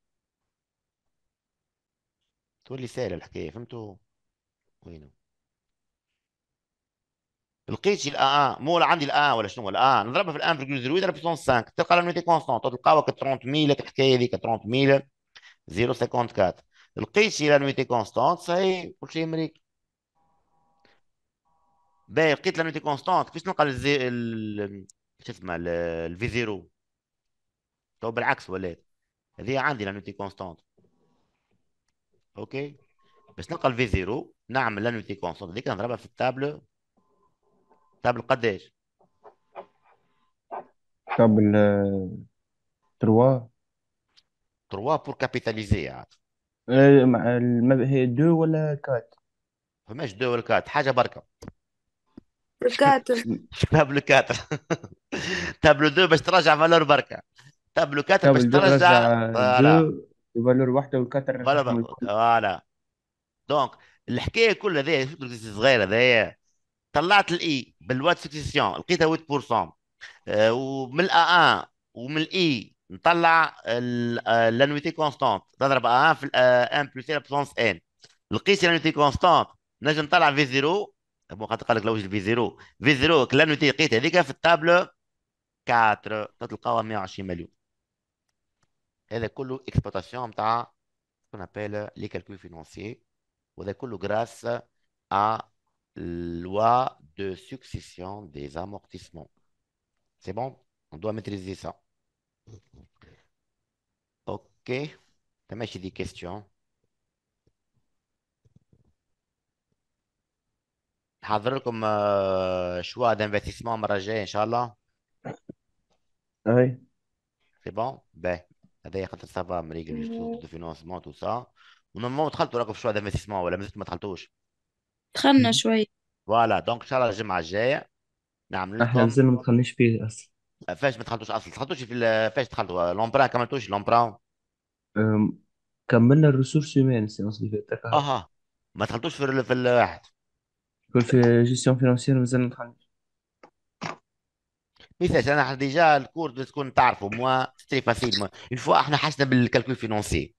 تولي سهله الحكايه فهمتوا وينو لقيت الا ان آه، مو عندي الا 1 ولا شنو الا ان نضربها في الان 1.08 نضرب 5 تلقى لا ميتي لونيتي كونستونت تلقاو 30000 الحكايه هذيك 30 ميل 0.54 لقيت لا ميتي كونستونت صاي كل شيء امريكي باهي لقيت لا ميتي كونستونت كيفاش نلقى الزي شو اسمه الفي زيرو تو بالعكس ولات هذه عندي لا ميتي كونستانت اوكي باش نلقى الفي زيرو نعمل لا ميتي كونستانت هذيك نضربها في التابلو طب القد ايش تروا ال 3 3 بور كابيتاليزي عاد هي دو ولا كات فماش دو ولا كات حاجه بركه الكاتر تابلو كاتر تابلو دو باش ترجع فالور بركه تابلو كاتر باش ترجع رجع فوالا دو فالور واحدة والكاتر فالور فالور فوالا دونك الحكايه كلها هذايا الفكرة الصغيره هذايا طلعت الاي e بالوات سكسيسيون لقيتها 8% آه، ومن الا ان ومن الاي e نطلع لانويتي آه، كونستانت تضرب ان في ان بلس لابسونس ان لقيت لانويتي كونستانت نجم نطلع في زيرو بون خاطر قال لك لوجد في زيرو في زيرو لانويتي لقيت هذيك في الطابلو 4 تلقاوها 120 مليون هذا كله اكسبلوتاسيون نتاع كون ابيل لي كالكول فينونسي وهذا كله غراس ا loi de succession des amortissements. C'est bon On doit maîtriser ça. OK. T'as j'ai des questions. حاضر comme euh, choix d'investissement المرة Inch'Allah. Ah oui. C'est bon? Ben, هذا خاطر سافا مريقل de financement tout ça. On a montré le choix d'investissement ولا مازلت ما choix. دخلنا شوية فوالا دونك ان شاء الله الجمعه الجايه نعمل احنا لكم مازلنا ما دخلناش فيه اصلا فاش ما دخلتوش اصلا دخلتوش في فاش دخلتوا لومبرا كملتوش لومبرا كملنا الريسورس هيومان السيونس اللي فاتت اها ما دخلتوش في ال- في الواحد كل في جيستيون فينانسيير مازلنا ما دخلناش مثال انا ديجا الكور دو تكون تعرفوا موا تري فاسيل اون فوا احنا حسنا بالكالكول فينونسي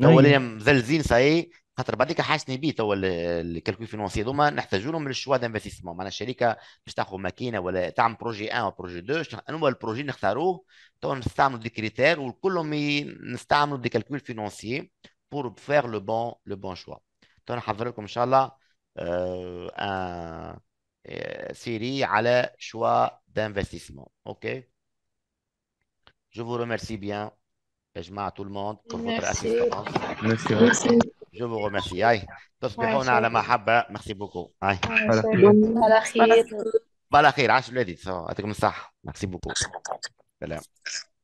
تو ولينا مزلزين صاي خاطر بعديك حاسني به توا الكالكول فينونسي هذوما نحتاجوا للشوا الشوا دانفستيسمون معناها الشركه باش تاخذ ماكينه ولا تعمل بروجي 1 ولا بروجي 2 انا هو البروجي نختاروه توا نستعملوا دي كريتير وكلهم نستعملوا دي كالكول فينونسي بور فير لو بون لو بون شوا توا نحضر لكم ان شاء الله ان آه، سيري آه، على شوا دانفستيسمون اوكي جو فو remercie بيان je tout le monde, pour votre assistance. Je vous remercie. Aïe. تصبحون على محبة. Merci beaucoup. Aïe. على خير. على خير. عاش يعطيكم الصحة. Merci beaucoup. سلام.